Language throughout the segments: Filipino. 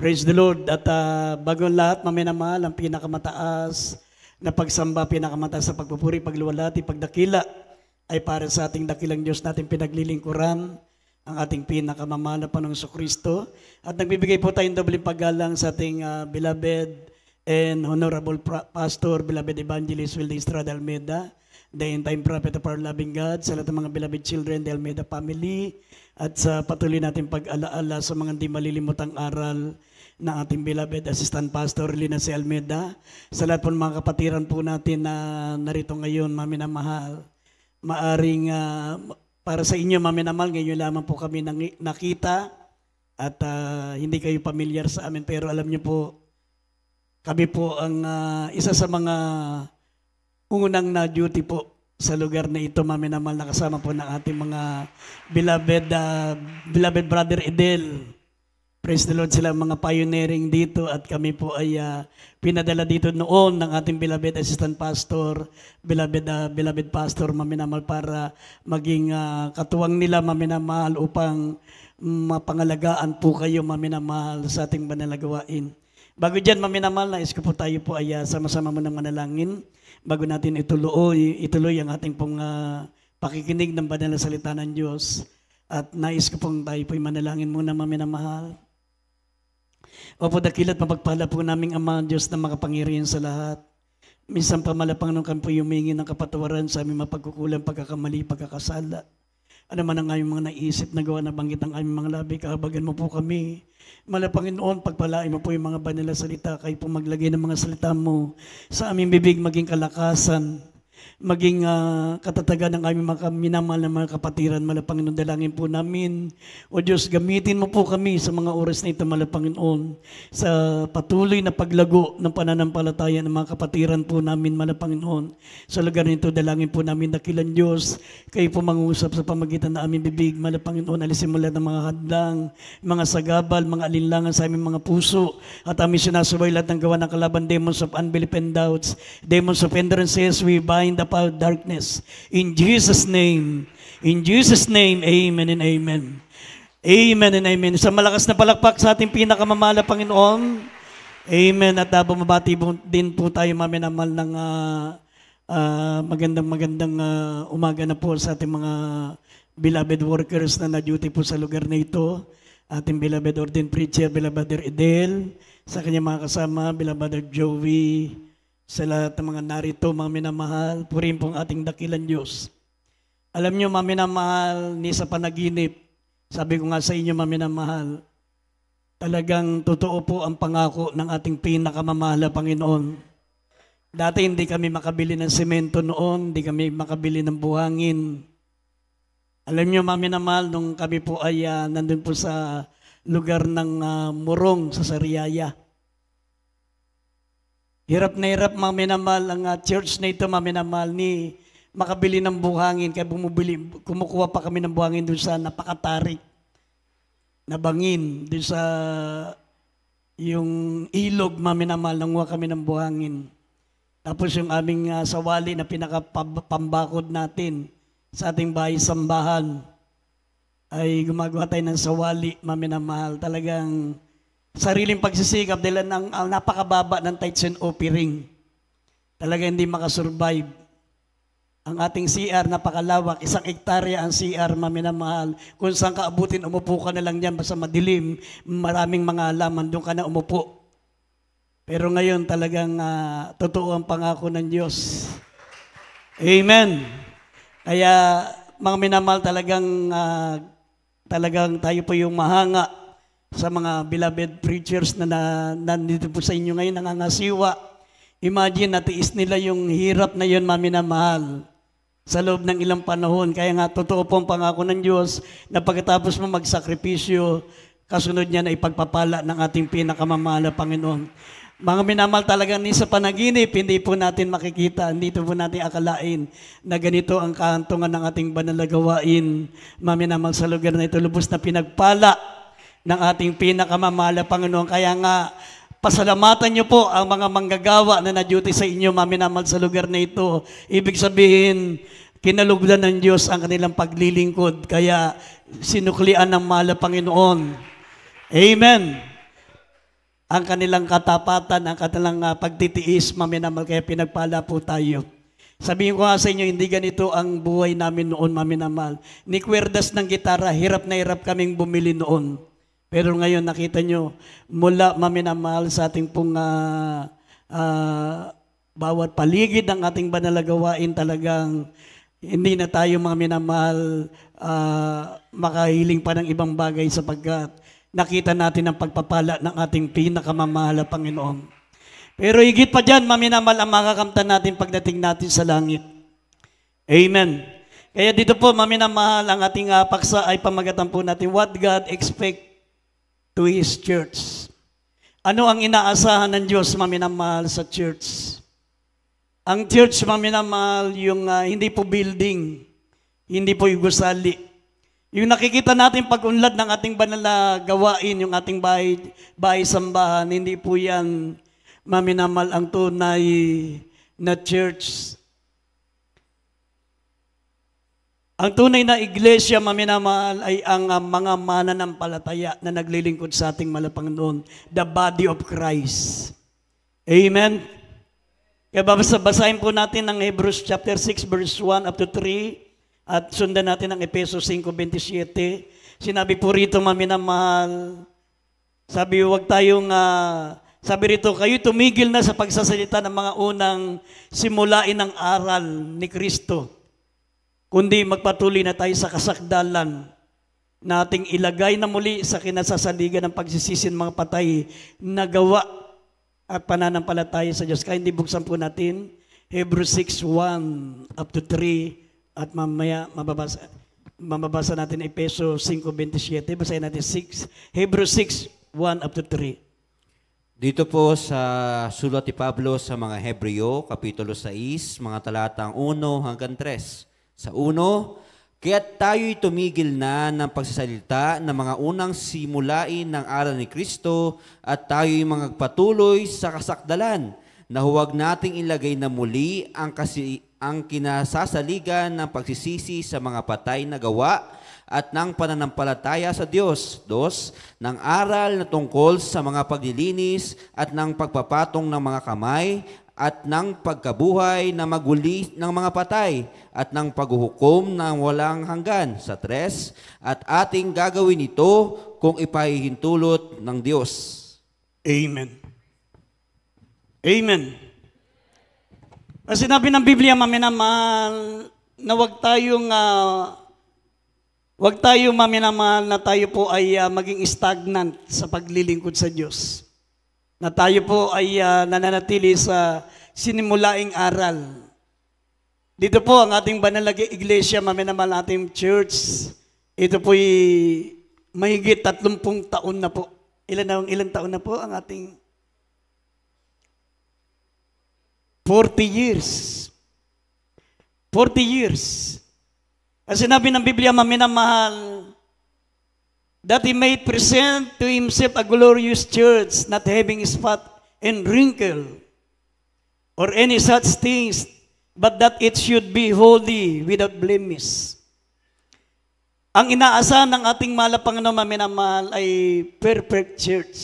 Praise the Lord. At uh, ah, bago ang lahat, maminamahal, ang pinakamataas na pagsamba, pinakamataas sa pagpupuri, pagluwalati, pagdakila, ay para sa ating dakilang Diyos natin pinaglilingkuran, ang ating pinakamamahal na Panong Kristo. At nagbibigay po tayong dobleng paggalang sa ating uh, beloved and honorable pastor, beloved evangelist Wilde Estrada Almeida, the end-time prophet of our loving God, sa lahat ng mga beloved children, the Almeida family, at sa patuloy natin pag-alaala sa mga hindi malilimutang aral na ating beloved Assistant Pastor Lina C. Almeida. Sa lahat po ng mga kapatiran po natin na narito ngayon, Mami na Mahal, maaring uh, para sa inyo, Mami na Mahal, ngayon lamang po kami nakita at uh, hindi kayo pamilyar sa amin. Pero alam niyo po, kami po ang uh, isa sa mga unang na duty po sa lugar na ito, Mami Namal, nakasama po ng ating mga beloved, uh, beloved brother Edel Praise the Lord sila mga pioneering dito at kami po ay uh, pinadala dito noon ng ating beloved assistant pastor, beloved, uh, beloved pastor maminamal para maging uh, katuwang nila maminamahal upang mapangalagaan po kayo maminamahal sa ating manalagawain. Bago dyan maminamahal, nais ko po tayo po ay uh, sama-sama mo ng manalangin bago natin ituloy, ituloy ang ating pong uh, pakikinig ng banal na salita ng Diyos. At nais ko pong tayo ay manalangin muna maminamahal. mahal. Opo, dakilat mapagpala po naming Ama Diyos na makapangyarihan sa lahat. Minsan pa malapang nung kampo yumingi ng kapatawaran sa aming mapagkukulang pagkakamali, pagkakasala. Ano man ang aming mga naisip na gawa na banggit ang aming mga labi, kahabagan mo po kami. Malapangin noon, pagpalain mo po yung mga banala salita, kayo po maglagay ng mga salita mo sa aming bibig maging kalakasan maging uh, katatagan ng aming mga minamahal na mga kapatiran. Malapanginoon, dalangin po namin. O Diyos, gamitin mo po kami sa mga oras na ito, malapanginoon, sa patuloy na paglago ng pananampalataya ng mga kapatiran po namin, malapanginoon. Sa lugar nito, dalangin po namin dakilan Diyos, kayo po mangusap sa pamagitan ng aming bibig, malapanginoon, alisin mula ng mga hadlang, mga sagabal, mga alinlangan sa aming mga puso, at aming sinasabay lahat ng gawa ng kalaban, demons of unbelief and doubts, demons of hindrances, we bind bind the power darkness. In Jesus' name. In Jesus' name, amen and amen. Amen and amen. Sa malakas na palakpak sa ating pinakamamala Panginoon. Amen. At uh, bumabati din po tayo mami na mal ng uh, magandang magandang uh, umaga na po sa ating mga beloved workers na na-duty po sa lugar na ito. Ating beloved ordained preacher, beloved Edel, sa kanyang mga kasama, beloved Joey, sa lahat ng mga narito, mga minamahal, purin pong ating dakilan Diyos. Alam nyo, mga minamahal, ni sa panaginip, sabi ko nga sa inyo, mga minamahal, talagang totoo po ang pangako ng ating pinakamamahal na Panginoon. Dati hindi kami makabili ng semento noon, hindi kami makabili ng buhangin. Alam nyo, mga minamahal, nung kami po ay uh, nandun po sa lugar ng uh, ah, Murong sa Sariaya, Hirap na hirap maminamahal ang uh, church na ito maminamahal ni makabili ng buhangin kaya bumubili kumukuha pa kami ng buhangin doon sa napakatarik na bangin doon sa yung ilog maminamahal nanguha kami ng buhangin. Tapos yung aming uh, sawali na pinakapambakod natin sa ating bahay sambahan ay gumagawa tayo ng sawali maminamahal talagang sariling pagsisikap dahil ang, ang ah, napakababa ng tithes and ring. Talaga hindi makasurvive. Ang ating CR napakalawak, isang ektarya ang CR maminamahal. Kung saan ka abutin, umupo ka na lang yan, basta madilim, maraming mga halaman, doon ka na umupo. Pero ngayon talagang uh, totoo ang pangako ng Diyos. Amen. Kaya mga minamahal talagang uh, talagang tayo po yung mahanga sa mga beloved preachers na, na nandito po sa inyo ngayon, nangangasiwa. Imagine, natiis nila yung hirap na yun, mami na mahal, sa loob ng ilang panahon. Kaya nga, totoo po ang pangako ng Diyos na pagkatapos mo magsakripisyo, kasunod niya na ipagpapala ng ating pinakamamahal na Panginoon. Mga minamahal talaga ni sa panaginip, hindi po natin makikita, hindi po natin akalain na ganito ang kahantungan ng ating banal gawain. Mga minamahal sa lugar na ito, lubos na pinagpala ng ating pinakamamahal na Panginoon. Kaya nga, pasalamatan niyo po ang mga manggagawa na na-duty sa inyo, maminamal sa lugar na ito. Ibig sabihin, kinalugdan ng Diyos ang kanilang paglilingkod, kaya sinuklian ng mahal Panginoon. Amen. Ang kanilang katapatan, ang kanilang uh, pagtitiis, maminamal, kaya pinagpala po tayo. Sabihin ko nga sa inyo, hindi ganito ang buhay namin noon, maminamal. Ni kwerdas ng gitara, hirap na hirap kaming bumili noon. Pero ngayon nakita nyo, mula maminamahal sa ating pong uh, uh, bawat paligid ng ating banalagawain talagang hindi na tayo mga minamahal uh, makahiling pa ng ibang bagay sapagkat nakita natin ang pagpapala ng ating pinakamamahal na Panginoon. Pero higit pa dyan, maminamahal ang makakamtan natin pagdating natin sa langit. Amen. Kaya dito po, maminamahal, ang ating uh, paksa ay pamagatan po natin what God expects to His church. Ano ang inaasahan ng Diyos, maminamahal, sa church? Ang church, maminamahal, yung uh, hindi po building, hindi po yung gusali. Yung nakikita natin pag unlad ng ating banal na gawain, yung ating bahay, bahay sambahan, hindi po yan, maminamahal, ang tunay na church. Ang tunay na iglesia, maminamahal, ay ang uh, mga mananampalataya na naglilingkod sa ating malapang noon, the body of Christ. Amen? Kaya babasahin po natin ang Hebrews chapter 6 verse 1 up to 3 at sundan natin ang Epeso 5.27. Sinabi po rito, maminamahal, sabi, huwag tayong, uh, sabi rito, kayo tumigil na sa pagsasalita ng mga unang simulain ng aral ni Kristo kundi magpatuloy na tayo sa kasakdalan nating ilagay na muli sa kinasasaligan ng pagsisisin mga patay na gawa at pananampalataya sa Diyos. Kaya hindi buksan po natin Hebrews 6.1 up to 3 at mamaya mababasa, mababasa natin Epeso 5.27. Basahin natin 6, Hebrews 6.1 up to 3. Dito po sa sulat ni Pablo sa mga Hebreo, Kapitulo 6, mga talatang 1 hanggang 3. Sa uno, kaya't tayo'y tumigil na ng pagsasalita ng mga unang simulain ng aral ni Kristo at tayo'y mga patuloy sa kasakdalan na huwag nating ilagay na muli ang, kasi, ang kinasasaligan ng pagsisisi sa mga patay na gawa at ng pananampalataya sa Diyos. Dos, ng aral na tungkol sa mga paglilinis at ng pagpapatong ng mga kamay at ng pagkabuhay na maguli ng mga patay at ng paghuhukom na walang hanggan sa tres at ating gagawin ito kung ipahihintulot ng Diyos. Amen. Amen. Sinabi ng Biblia, mamina, na, ma, na huwag tayong uh, Huwag tayo maminamahal na tayo po ay uh, maging stagnant sa paglilingkod sa Diyos. Na tayo po ay uh, nananatili sa sinimulaing aral. Dito po ang ating banal na iglesia, maminamahal ating church. Ito po ay mahigit 30 taon na po. Ilan na, ilan taon na po ang ating 40 years. 40 years. Ang sinabi ng Biblia, maminamahal, that He may present to Himself a glorious church, not having spot and wrinkle, or any such things, but that it should be holy without blemish. Ang inaasahan ng ating mahal Panginoon, maminamahal, ay perfect church.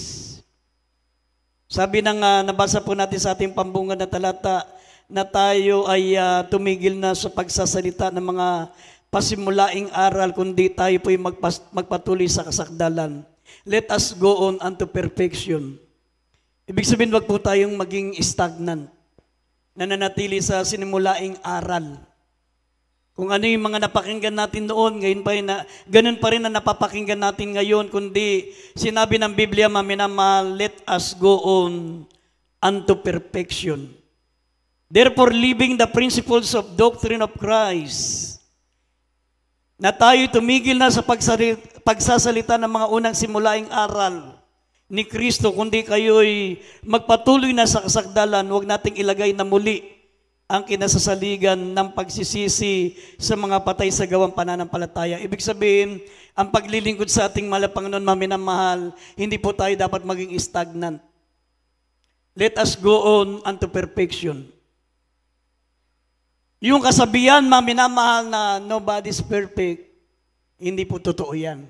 Sabi ng uh, nabasa po natin sa ating pambunga na talata na tayo ay uh, tumigil na sa pagsasalita ng mga pasimulaing aral, kundi tayo po'y magpas- magpatuloy sa kasakdalan. Let us go on unto perfection. Ibig sabihin, wag po tayong maging stagnant. Nananatili sa sinimulaing aral. Kung ano yung mga napakinggan natin noon, ngayon pa rin na, ganun pa rin na napapakinggan natin ngayon, kundi sinabi ng Biblia, maminamahal, let us go on unto perfection. Therefore, living the principles of doctrine of Christ, na tayo tumigil na sa pagsasalita ng mga unang simulaing aral ni Kristo, kundi kayo'y magpatuloy na sa kasagdalan, huwag nating ilagay na muli ang kinasasaligan ng pagsisisi sa mga patay sa gawang pananampalataya. Ibig sabihin, ang paglilingkod sa ating malapang nun, maminamahal, hindi po tayo dapat maging stagnant. Let us go on unto perfection. Yung kasabihan, mga minamahal na nobody's perfect, hindi po totoo yan.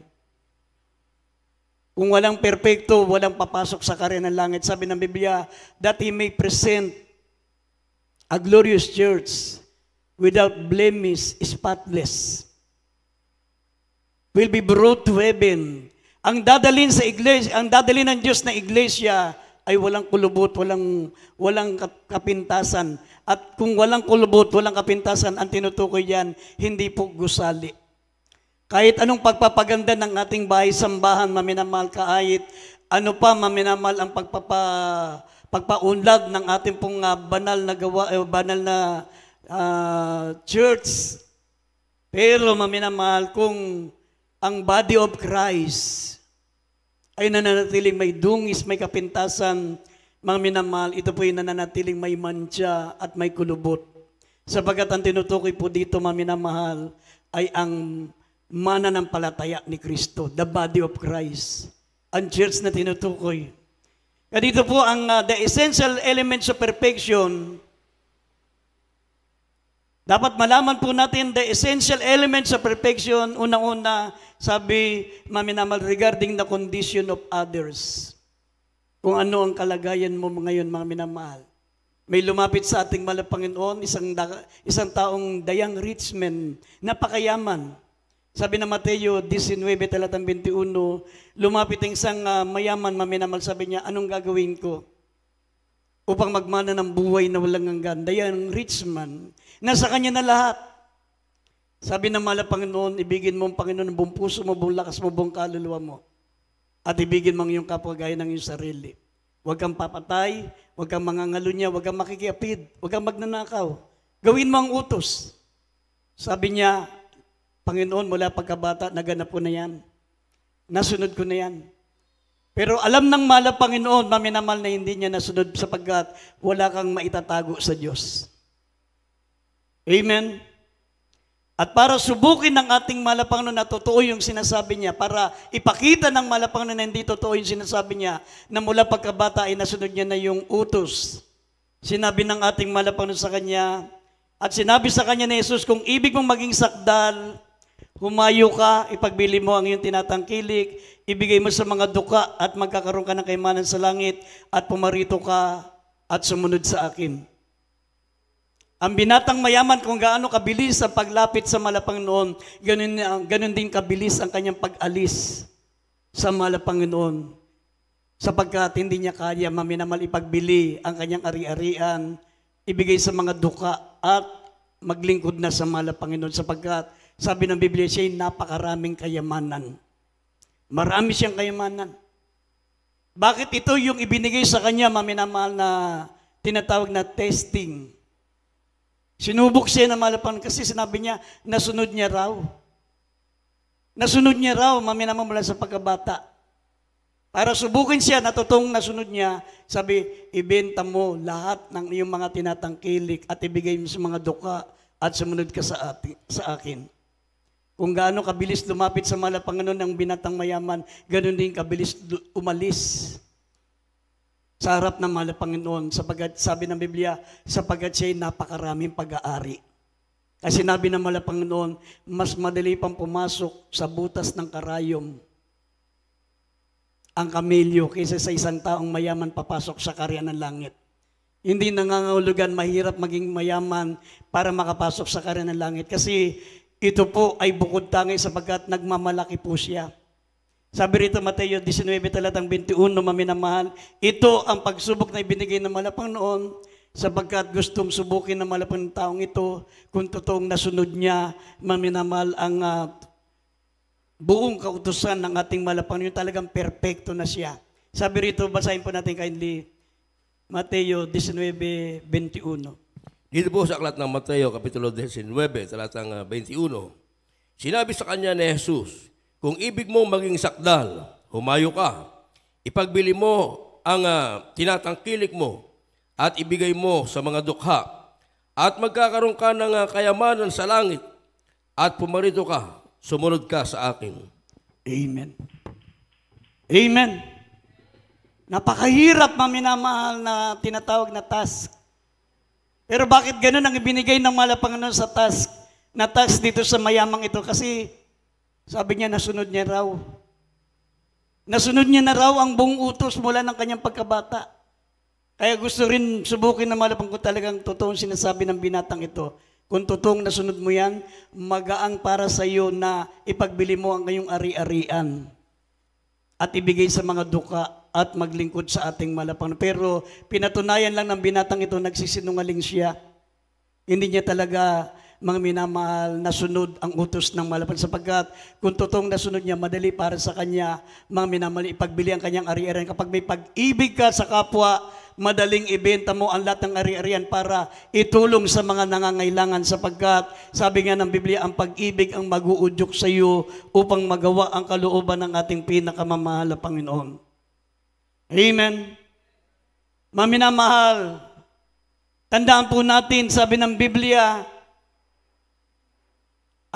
Kung walang perpekto, walang papasok sa karya ng langit. Sabi ng Biblia, that He may present a glorious church without blemish, spotless. Will be brought to heaven. Ang dadalin sa iglesia, ang dadalin ng Diyos na iglesia ay walang kulubot, walang, walang kapintasan, at kung walang kulubot, walang kapintasan, ang tinutukoy yan, hindi po gusali. Kahit anong pagpapaganda ng ating bahay, sambahan, maminamal, kaayit, ano pa maminamal ang pagpapa, pagpaunlad ng ating pong uh, banal na gawa, eh, banal na uh, church. Pero maminamal, kung ang body of Christ ay nananatiling may dungis, may kapintasan, mga minamahal, ito po yung nananatiling may mantsa at may kulubot. Sabagat ang tinutukoy po dito, mga minamahal, ay ang mana ng palataya ni Kristo, the body of Christ, ang church na tinutukoy. Kaya dito po ang uh, the essential elements of perfection, dapat malaman po natin the essential elements of perfection. Unang-una, sabi, maminamal regarding the condition of others kung ano ang kalagayan mo ngayon, mga minamahal. May lumapit sa ating malapanginoon, isang, isang taong dayang rich man, napakayaman. Sabi na Mateo 19, talatang 21, lumapit ang isang uh, mayaman, maminamal, sabi niya, anong gagawin ko? Upang magmana ng buhay na walang hanggan. Dayang rich man, nasa kanya na lahat. Sabi ng malapanginoon, ibigin mo ang Panginoon ng buong puso mo, buong lakas mo, buong kaluluwa mo. At ibigin mong iyong kapwa gaya ng iyong sarili. Huwag kang papatay, huwag kang mangangalunya, huwag kang makikiapid, huwag kang magnanakaw. Gawin mo ang utos. Sabi niya, Panginoon, mula pagkabata, naganap ko na yan. Nasunod ko na yan. Pero alam ng mala Panginoon, maminamal na hindi niya nasunod sapagkat wala kang maitatago sa Diyos. Amen? At para subukin ng ating malapangno na totoo yung sinasabi niya, para ipakita ng malapangno na hindi totoo yung sinasabi niya, na mula pagkabata ay nasunod niya na yung utos. Sinabi ng ating malapangno sa kanya, at sinabi sa kanya ni Jesus, kung ibig mong maging sakdal, humayo ka, ipagbili mo ang iyong tinatangkilik, ibigay mo sa mga duka at magkakaroon ka ng kaimanan sa langit at pumarito ka at sumunod sa akin. Ang binatang mayaman kung gaano kabilis ang paglapit sa malapang malapanginoon, ganun, ah, ganun din kabilis ang kanyang pag-alis sa malapang noon. Sapagkat hindi niya kaya maminamal ipagbili ang kanyang ari-arian, ibigay sa mga duka at maglingkod na sa malapang noon. sapagkat sabi ng Biblia siya napakaraming kayamanan. Marami siyang kayamanan. Bakit ito yung ibinigay sa kanya, maminamal na tinatawag na testing? Sinubok siya ng Malapan kasi sinabi niya, nasunod niya raw. Nasunod niya raw, maminaman mula sa pagkabata. Para subukin siya natutong nasunod niya, sabi, ibenta mo lahat ng iyong mga tinatangkilik at ibigay mo sa mga duka at sumunod ka sa, ati, sa akin. Kung gaano kabilis lumapit sa malapanganon ng binatang mayaman, ganun din kabilis umalis sa harap ng mahal Panginoon sabagat sabi ng Biblia sapagat siya ay napakaraming pag-aari. Kasi sinabi ng mahal Panginoon, mas madali pang pumasok sa butas ng karayom ang kamelyo kaysa sa isang taong mayaman papasok sa karya ng langit. Hindi nangangahulugan mahirap maging mayaman para makapasok sa karya ng langit kasi ito po ay bukod tangi sapagkat nagmamalaki po siya. Sabi rito Mateo 19 talatang 21, maminamahal, ito ang pagsubok na ibinigay ng malapang noon sapagkat gustong subukin ng malapang taong ito kung totoong nasunod niya, maminamahal ang uh, buong kautusan ng ating malapang yung talagang perpekto na siya. Sabi rito, basahin po natin kindly, Mateo 19.21. Dito po sa aklat ng Mateo, Kapitulo 19, talatang 21, ah, sinabi sa kanya ni Jesus, kung ibig mo maging sakdal, humayo ka. Ipagbili mo ang uh, tinatangkilik mo at ibigay mo sa mga dukha at magkakaroon ka ng uh, kayamanan sa langit at pumarito ka, sumunod ka sa akin. Amen. Amen. Napakahirap maminamahal na tinatawag na task. Pero bakit ganun ang ibinigay ng malapang sa task na task dito sa mayamang ito? Kasi sabi niya, nasunod niya raw. Nasunod niya na raw ang buong utos mula ng kanyang pagkabata. Kaya gusto rin subukin na malapang kung talagang totoong sinasabi ng binatang ito. Kung totoong nasunod mo yan, magaang para sa iyo na ipagbili mo ang kanyang ari-arian at ibigay sa mga duka at maglingkod sa ating malapang. Pero pinatunayan lang ng binatang ito, nagsisinungaling siya. Hindi niya talaga mga minamahal, nasunod ang utos ng malapan sapagkat kung totoong nasunod niya, madali para sa kanya, mga minamahal, ipagbili ang kanyang ari-arian. Kapag may pag-ibig ka sa kapwa, madaling ibenta mo ang lahat ng ari-arian para itulong sa mga nangangailangan sapagkat sabi nga ng Biblia, ang pag-ibig ang mag-uudyok sa iyo upang magawa ang kalooban ng ating pinakamamahal na Panginoon. Amen. Mga minamahal, tandaan po natin, sabi ng Biblia,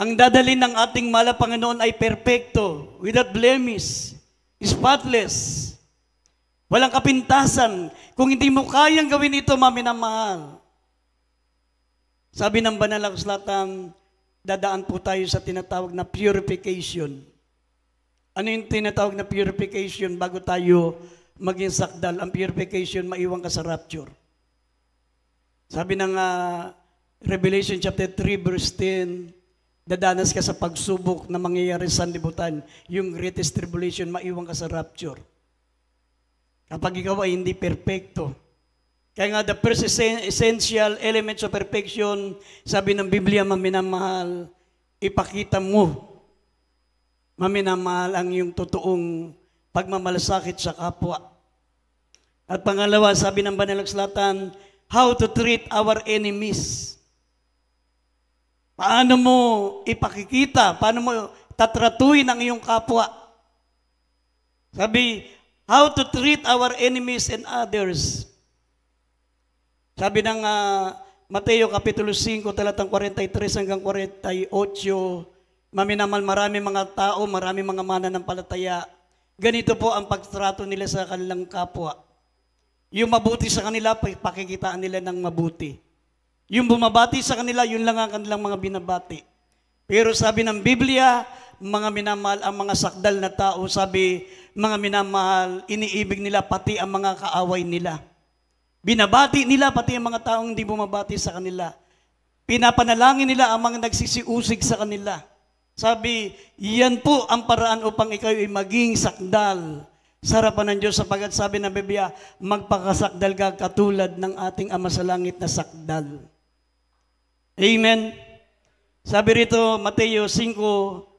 ang dadalin ng ating mala Panginoon ay perpekto, without blemish, spotless, walang kapintasan. Kung hindi mo kayang gawin ito, maminamahal. Sabi ng banal akuslatan, dadaan po tayo sa tinatawag na purification. Ano yung tinatawag na purification bago tayo maging sakdal? Ang purification, maiwan ka sa rapture. Sabi ng uh, Revelation chapter 3 verse 10, dadanas ka sa pagsubok na mangyayari sa libutan, yung greatest tribulation, maiwan ka sa rapture. Kapag ikaw ay hindi perfecto. Kaya nga, the first essential elements of perfection, sabi ng Biblia, maminamahal, ipakita mo, maminamahal ang yung totoong pagmamalasakit sa kapwa. At pangalawa, sabi ng Banalagslatan, how to treat our enemies. Paano mo ipakikita? Paano mo tatratuin ang iyong kapwa? Sabi, how to treat our enemies and others. Sabi ng uh, Mateo Kapitulo 5, talatang 43 hanggang 48, maminamal marami mga tao, marami mga mananampalataya. Ganito po ang pagtrato nila sa kanilang kapwa. Yung mabuti sa kanila, pakikitaan nila ng mabuti. Yung bumabati sa kanila, yun lang ang kanilang mga binabati. Pero sabi ng Biblia, mga minamahal ang mga sakdal na tao, sabi, mga minamahal, iniibig nila pati ang mga kaaway nila. Binabati nila pati ang mga taong hindi bumabati sa kanila. Pinapanalangin nila ang mga nagsisiusig sa kanila. Sabi, yan po ang paraan upang ikaw ay maging sakdal sa ng Diyos sapagat sabi ng Biblia, magpakasakdal ka katulad ng ating Ama sa Langit na sakdal. Amen. Sabi rito, Mateo 5,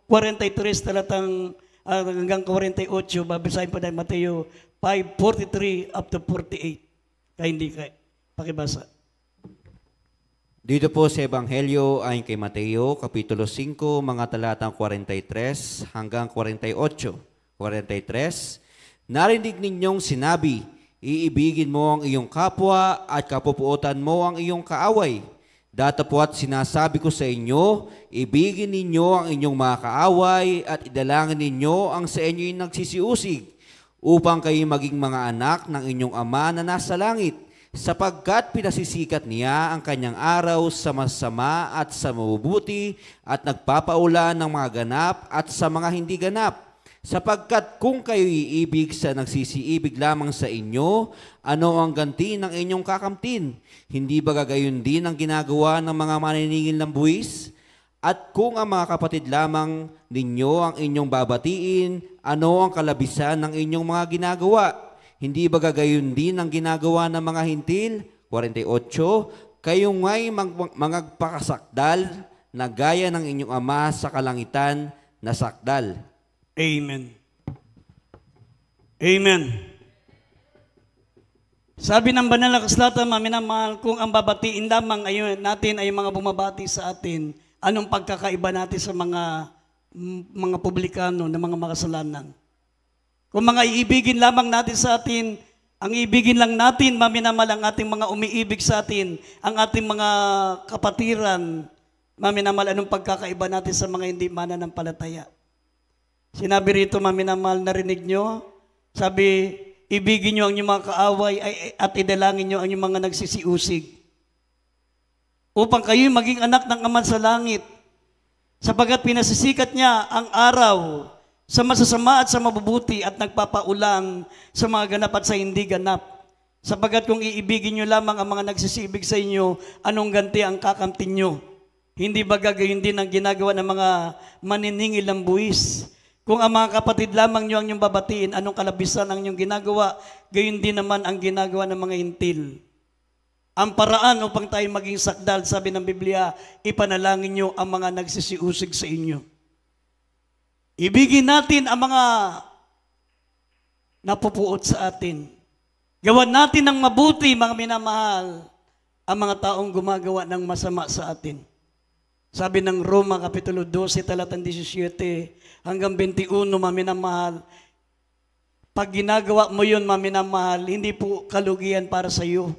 43, talatang uh, hanggang 48, babasahin pa dahil Mateo 5.43 up to 48. Kaya hindi kay pakibasa. Dito po sa Ebanghelyo ay kay Mateo, Kapitulo 5, mga talatang 43 hanggang 48. 43, Narinig ninyong sinabi, iibigin mo ang iyong kapwa at kapupuotan mo ang iyong kaaway Datapwat sinasabi ko sa inyo, ibigin ninyo ang inyong mga kaaway at idalangin ninyo ang sa inyo'y nagsisiusig upang kayo maging mga anak ng inyong ama na nasa langit sapagkat pinasisikat niya ang kanyang araw sa masama at sa mabubuti at nagpapaulan ng mga ganap at sa mga hindi ganap Sapagkat kung kayo iibig sa nagsisiibig lamang sa inyo, ano ang ganti ng inyong kakamtin? Hindi ba gagayon din ang ginagawa ng mga maniningil ng buwis? At kung ang mga kapatid lamang ninyo ang inyong babatiin, ano ang kalabisan ng inyong mga ginagawa? Hindi ba gagayon din ang ginagawa ng mga hintil? 48. Kayo nga'y mangagpakasakdal na gaya ng inyong ama sa kalangitan na sakdal. Amen. Amen. Sabi ng banal na kaslatan, maminamahal, kung ang babatiin lamang ayun, natin ay mga bumabati sa atin, anong pagkakaiba natin sa mga mga publikano na mga makasalanan? Kung mga iibigin lamang natin sa atin, ang ibigin lang natin, maminamahal, ang ating mga umiibig sa atin, ang ating mga kapatiran, maminamahal, anong pagkakaiba natin sa mga hindi mananampalataya? Sinabi rito, mami na mahal, narinig nyo. Sabi, ibigin nyo ang inyong mga kaaway at idalangin nyo ang inyong mga nagsisiusig. Upang kayo maging anak ng Ama sa langit. Sapagat pinasisikat niya ang araw sa masasama at sa mabubuti at nagpapaulang sa mga ganap at sa hindi ganap. Sapagat kung iibigin nyo lamang ang mga nagsisibig sa inyo, anong ganti ang kakamtin nyo? Hindi ba gagayon din ang ginagawa ng mga maniningil ng buwis? Kung ang mga kapatid lamang nyo ang inyong babatiin, anong kalabisan ang inyong ginagawa, gayon din naman ang ginagawa ng mga hintil. Ang paraan upang tayo maging sakdal, sabi ng Biblia, ipanalangin nyo ang mga nagsisiusig sa inyo. Ibigin natin ang mga napupuot sa atin. Gawan natin ng mabuti, mga minamahal, ang mga taong gumagawa ng masama sa atin. Sabi ng Roma, Kapitulo 12, talatang 17 hanggang 21, maminamahal. Pag ginagawa mo yun, maminamahal, hindi po kalugian para sa iyo.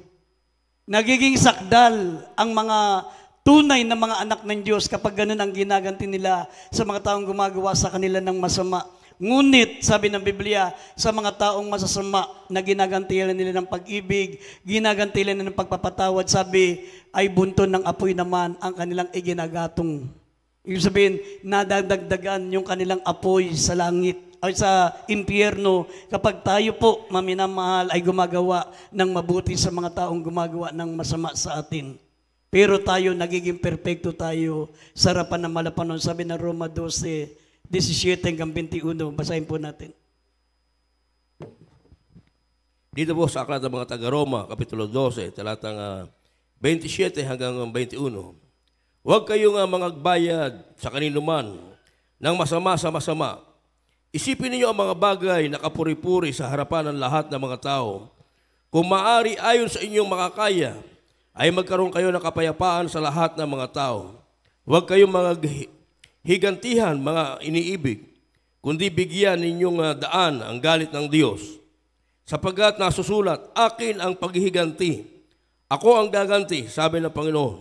Nagiging sakdal ang mga tunay na mga anak ng Diyos kapag ganun ang ginaganti nila sa mga taong gumagawa sa kanila ng masama. Ngunit, sabi ng Biblia, sa mga taong masasama na ginagantilan nila ng pag-ibig, ginagantilan nila ng pagpapatawad, sabi, ay bunton ng apoy naman ang kanilang iginagatong. Ibig sabihin, nadadagdagan yung kanilang apoy sa langit ay sa impyerno kapag tayo po maminamahal ay gumagawa ng mabuti sa mga taong gumagawa ng masama sa atin. Pero tayo, nagiging perfecto tayo sa harapan ng malapanon. Sabi ng Roma 12, 17 hanggang 21. Basahin po natin. Dito po sa aklat ng mga taga-Roma, Kapitulo 12, talatang uh, ah, 27 hanggang 21. Huwag kayong uh, mangagbayad sa kanino man ng masama sa masama. Isipin ninyo ang mga bagay na kapuri-puri sa harapan ng lahat ng mga tao. Kung maaari ayon sa inyong makakaya, ay magkaroon kayo ng kapayapaan sa lahat ng mga tao. Huwag kayong mga higantihan mga iniibig, kundi bigyan ninyong ah, daan ang galit ng Diyos. Sapagat nasusulat, akin ang paghihiganti. Ako ang gaganti, sabi ng Panginoon.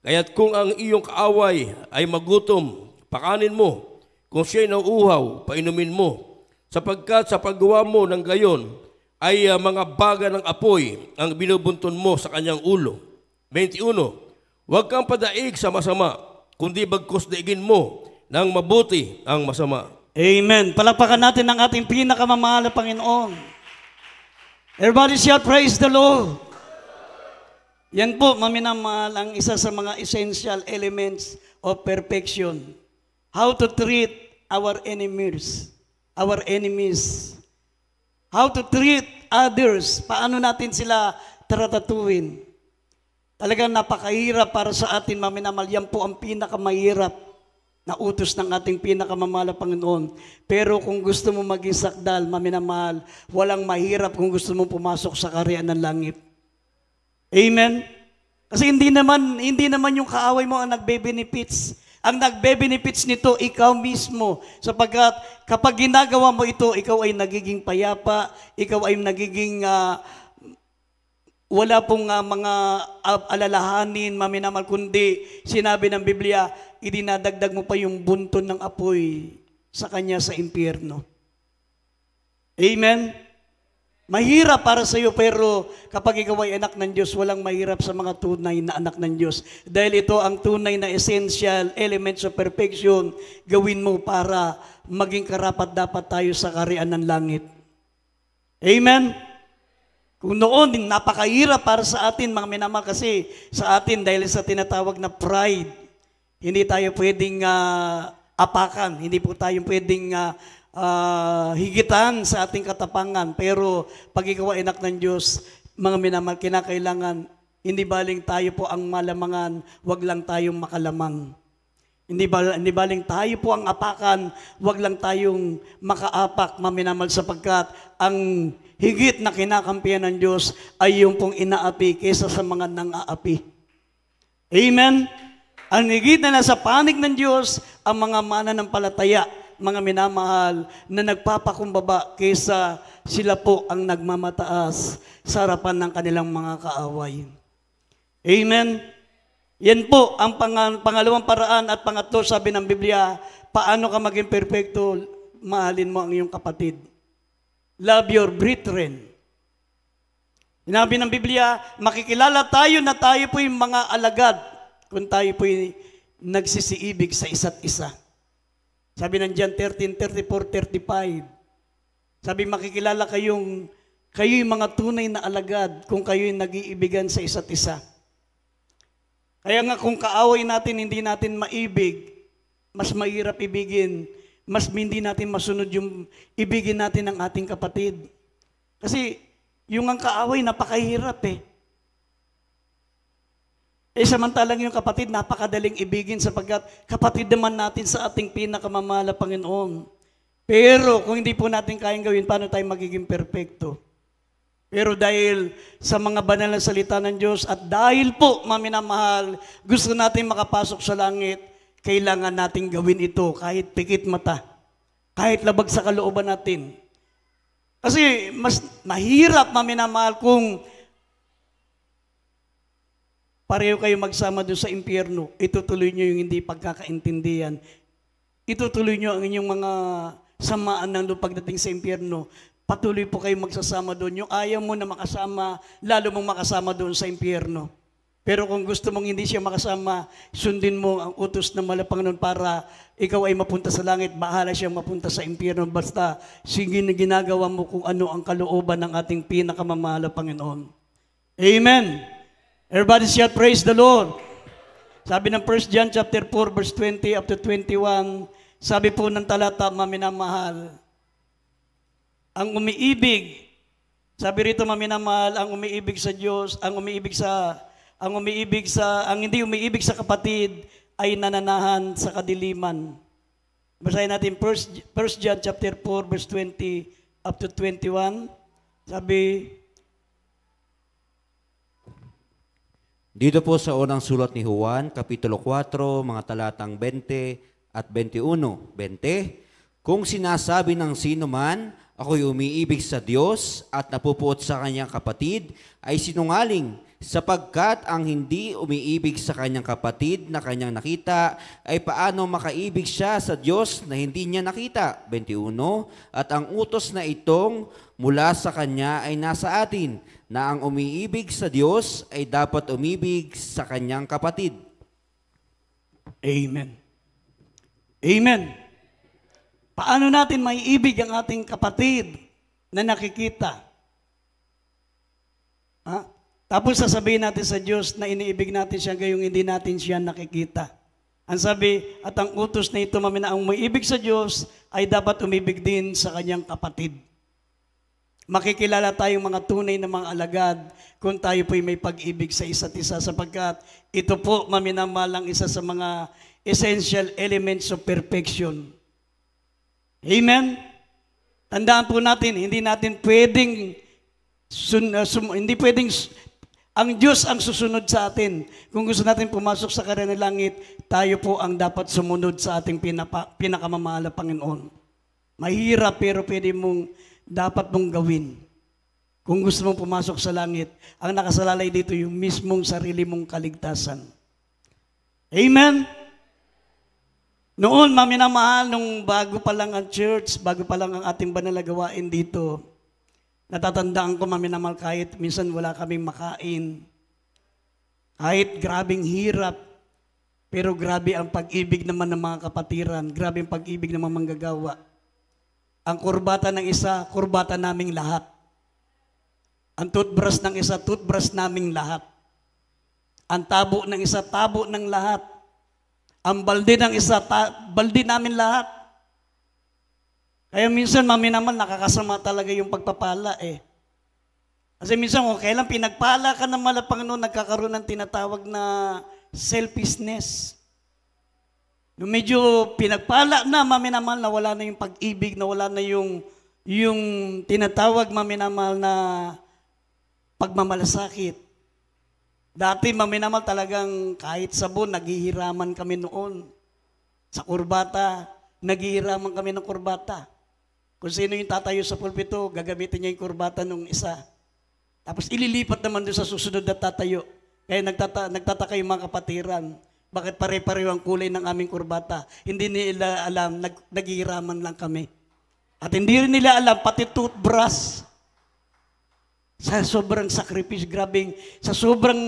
Kaya't kung ang iyong kaaway ay magutom, pakanin mo. Kung siya'y nauuhaw, painumin mo. Sapagkat sa paggawa mo ng gayon, ay ah, mga baga ng apoy ang binubunton mo sa kanyang ulo. 21. Huwag kang padaig sa masama kundi bagkus daigin mo ng mabuti ang masama. Amen. Palapakan natin ang ating pinakamamahal na Panginoon. Everybody shall praise the Lord. Yan po, maminamahal, ang isa sa mga essential elements of perfection. How to treat our enemies. Our enemies. How to treat others. Paano natin sila tratatuin. Talagang napakahirap para sa atin, maminamahal. Yan po ang pinakamahirap na utos ng ating pinakamamahal na Panginoon. Pero kung gusto mo maging sakdal, maminamahal, walang mahirap kung gusto mo pumasok sa kariyan ng langit. Amen? Kasi hindi naman, hindi naman yung kaaway mo ang nagbe-benefits. Ang nagbe-benefits nito, ikaw mismo. Sapagkat kapag ginagawa mo ito, ikaw ay nagiging payapa, ikaw ay nagiging uh, wala pong uh, mga ah, alalahanin, maminamal, kundi sinabi ng Biblia, idinadagdag mo pa yung bunton ng apoy sa kanya sa impyerno. Amen? Mahirap para sa iyo, pero kapag ikaw ay anak ng Diyos, walang mahirap sa mga tunay na anak ng Diyos. Dahil ito ang tunay na essential elements of perfection, gawin mo para maging karapat dapat tayo sa karian ng langit. Amen? Kung noon, napakahirap para sa atin, mga minamahal kasi sa atin dahil sa tinatawag na pride. Hindi tayo pwedeng uh, apakan, hindi po tayo pwedeng uh, uh, higitan sa ating katapangan. Pero pag ikaw ay anak ng Diyos, mga minamahal, kinakailangan, hindi baling tayo po ang malamangan, wag lang tayong makalamang. Hindi, ba, hindi baling tayo po ang apakan, wag lang tayong makaapak, mga minamahal, sapagkat ang higit na kinakampihan ng Diyos ay yung pong inaapi kaysa sa mga nangaapi. Amen? Ang higit na nasa panig ng Diyos ang mga mananampalataya, mga minamahal na nagpapakumbaba kaysa sila po ang nagmamataas sa harapan ng kanilang mga kaaway. Amen? Yan po ang pang- pangalawang paraan at pangatlo sabi ng Biblia, paano ka maging perfecto, mahalin mo ang iyong kapatid. Love your brethren. Inabi ng Biblia, makikilala tayo na tayo po'y mga alagad kung tayo po'y nagsisiibig sa isa't isa. Sabi ng John 13, 34, 35. Sabi, makikilala kayong, kayo'y mga tunay na alagad kung kayo'y nag-iibigan sa isa't isa. Kaya nga kung kaaway natin, hindi natin maibig, mas mahirap ibigin mas hindi natin masunod yung ibigin natin ng ating kapatid. Kasi yung ang kaaway, napakahirap eh. Eh samantalang yung kapatid, napakadaling ibigin sapagkat kapatid naman natin sa ating pinakamamala Panginoon. Pero kung hindi po natin kayang gawin, paano tayo magiging perpekto? Pero dahil sa mga banal na salita ng Diyos at dahil po, maminamahal, gusto natin makapasok sa langit, kailangan nating gawin ito kahit pikit mata, kahit labag sa kalooban natin. Kasi mas mahirap maminamahal kung pareho kayo magsama doon sa impyerno. Itutuloy nyo yung hindi pagkakaintindihan. Itutuloy nyo ang inyong mga samaan ng loob pagdating sa impyerno. Patuloy po kayo magsasama doon. Yung ayaw mo na makasama, lalo mong makasama doon sa impyerno. Pero kung gusto mong hindi siya makasama, sundin mo ang utos ng malapang nun para ikaw ay mapunta sa langit, bahala siyang mapunta sa impyerno. Basta sige na ginagawa mo kung ano ang kalooban ng ating pinakamamahal na Panginoon. Amen. Everybody shout praise the Lord. Sabi ng 1 John chapter 4 verse 20 up to 21, sabi po ng talata, maminamahal, ang umiibig, sabi rito maminamahal, ang umiibig sa Diyos, ang umiibig sa ang umiibig sa ang hindi umiibig sa kapatid ay nananahan sa kadiliman. Basahin natin 1, John chapter 4 verse 20 up to 21. Sabi Dito po sa unang sulat ni Juan, Kapitulo 4, mga talatang 20 at 21. 20, Kung sinasabi ng sino man ako'y umiibig sa Diyos at napupuot sa kanyang kapatid, ay sinungaling sapagkat ang hindi umiibig sa kanyang kapatid na kanyang nakita ay paano makaibig siya sa Diyos na hindi niya nakita. 21. At ang utos na itong mula sa kanya ay nasa atin na ang umiibig sa Diyos ay dapat umibig sa kanyang kapatid. Amen. Amen. Paano natin may ibig ang ating kapatid na nakikita? Ha? Tapos sasabihin natin sa Diyos na iniibig natin siya gayong hindi natin siya nakikita. Ang sabi, at ang utos na ito, mamina, ang may sa Diyos ay dapat umibig din sa kanyang kapatid. Makikilala tayong mga tunay na mga alagad kung tayo po'y may pag-ibig sa isa't isa sapagkat ito po, maminamalang isa sa mga essential elements of perfection. Amen? Tandaan po natin, hindi natin pwedeng, sun, uh, sum, hindi pwedeng, ang Diyos ang susunod sa atin. Kung gusto natin pumasok sa karya ng langit, tayo po ang dapat sumunod sa ating pinapa, pinakamamahal na Panginoon. Mahirap pero pwede mong, dapat mong gawin. Kung gusto mong pumasok sa langit, ang nakasalalay dito yung mismong sarili mong kaligtasan. Amen? Noon, mami na mahal, nung bago pa lang ang church, bago pa lang ang ating banalagawain dito, natatandaan ko, mami na maminamahal, kahit minsan wala kaming makain, kahit grabing hirap, pero grabe ang pag-ibig naman ng mga kapatiran, grabe ang pag-ibig ng mga manggagawa. Ang kurbata ng isa, kurbata naming lahat. Ang toothbrush ng isa, toothbrush naming lahat. Ang tabo ng isa, tabo ng lahat. Ang balde ng isa, ta- balde namin lahat. Kaya minsan, mami naman, nakakasama talaga yung pagpapala eh. Kasi minsan, kung kailan pinagpala ka ng malapang noon, nagkakaroon ng tinatawag na selfishness. Nung medyo pinagpala na, maminamahal, na wala na yung pag-ibig, na wala na yung, yung tinatawag, maminamahal, na pagmamalasakit. Dati, maminamal talagang kahit sabon, naghihiraman kami noon. Sa kurbata, naghihiraman kami ng kurbata. Kung sino yung tatayo sa pulpito, gagamitin niya yung kurbata nung isa. Tapos ililipat naman doon sa susunod na tatayo. Kaya nagtata, nagtataka yung mga kapatiran. Bakit pare-pareho ang kulay ng aming kurbata? Hindi nila alam, nag, naghihiraman lang kami. At hindi rin nila alam, pati toothbrush. Sa sobrang sacrifice, grabing, sa sobrang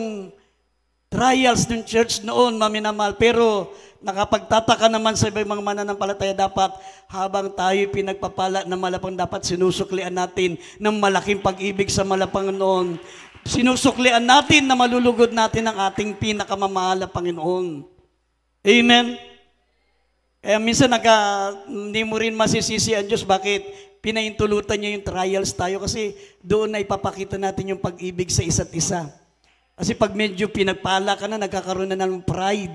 trials ng church noon, maminamahal. Pero nakapagtataka naman sa iba mga mananampalataya dapat habang tayo pinagpapala na malapang dapat sinusuklian natin ng malaking pag-ibig sa malapang noon. Sinusuklian natin na malulugod natin ang ating pinakamamahal na Panginoon. Amen? Eh, minsan naka, hindi mo rin masisisi ang Diyos. Bakit? pinaintulutan niya yung trials tayo kasi doon na ipapakita natin yung pag-ibig sa isa't isa. Kasi pag medyo pinagpala ka na, nagkakaroon na ng pride.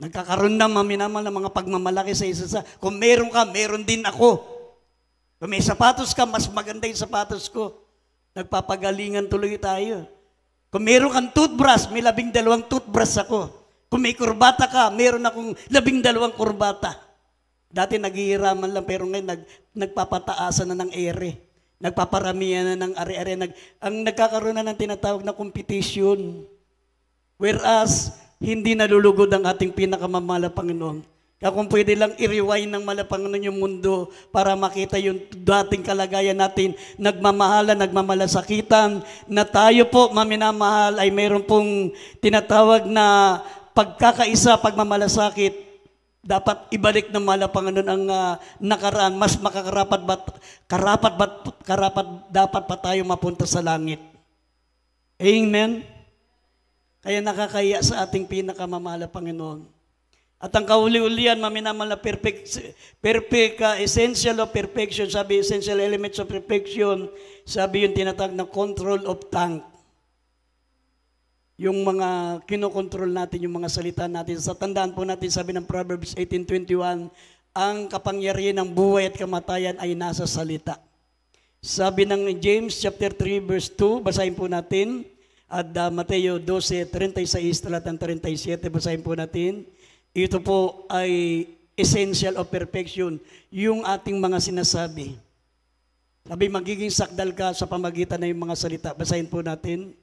Nagkakaroon na maminamal ng mga pagmamalaki sa isa't isa. Kung meron ka, meron din ako. Kung may sapatos ka, mas maganda yung sapatos ko. Nagpapagalingan tuloy tayo. Kung meron kang toothbrush, may labing dalawang toothbrush ako. Kung may kurbata ka, meron akong labing dalawang kurbata. Dati naghihiraman lang pero ngayon nag, nagpapataasan na ng ere. Nagpaparamihan na ng are-are. Nag, ang nagkakaroon na ng tinatawag na competition. Whereas, hindi nalulugod ang ating pinakamamala Panginoon. Kaya kung pwede lang i-rewind ng malapangnon yung mundo para makita yung dating kalagayan natin, nagmamahala, nagmamalasakitan, na tayo po, maminamahal, ay mayroon pong tinatawag na pagkakaisa, pagmamalasakit, dapat ibalik ng malapangan ang uh, nakaraan. Mas makakarapat ba, karapat ba, karapat dapat pa tayo mapunta sa langit. Amen? Kaya nakakaya sa ating pinakamamahal na Panginoon. At ang kauli-ulian, maminamal na perfect, perfect uh, essential of perfection, sabi essential elements of perfection, sabi yung tinatag na control of tank yung mga kinokontrol natin, yung mga salita natin. Sa tandaan po natin, sabi ng Proverbs 18.21, ang kapangyarihan ng buhay at kamatayan ay nasa salita. Sabi ng James chapter 3 verse 2, basahin po natin. At uh, Mateo 12:36 talatang 37 basahin po natin. Ito po ay essential of perfection, yung ating mga sinasabi. Sabi, magiging sakdal ka sa pamagitan ng mga salita. Basahin po natin.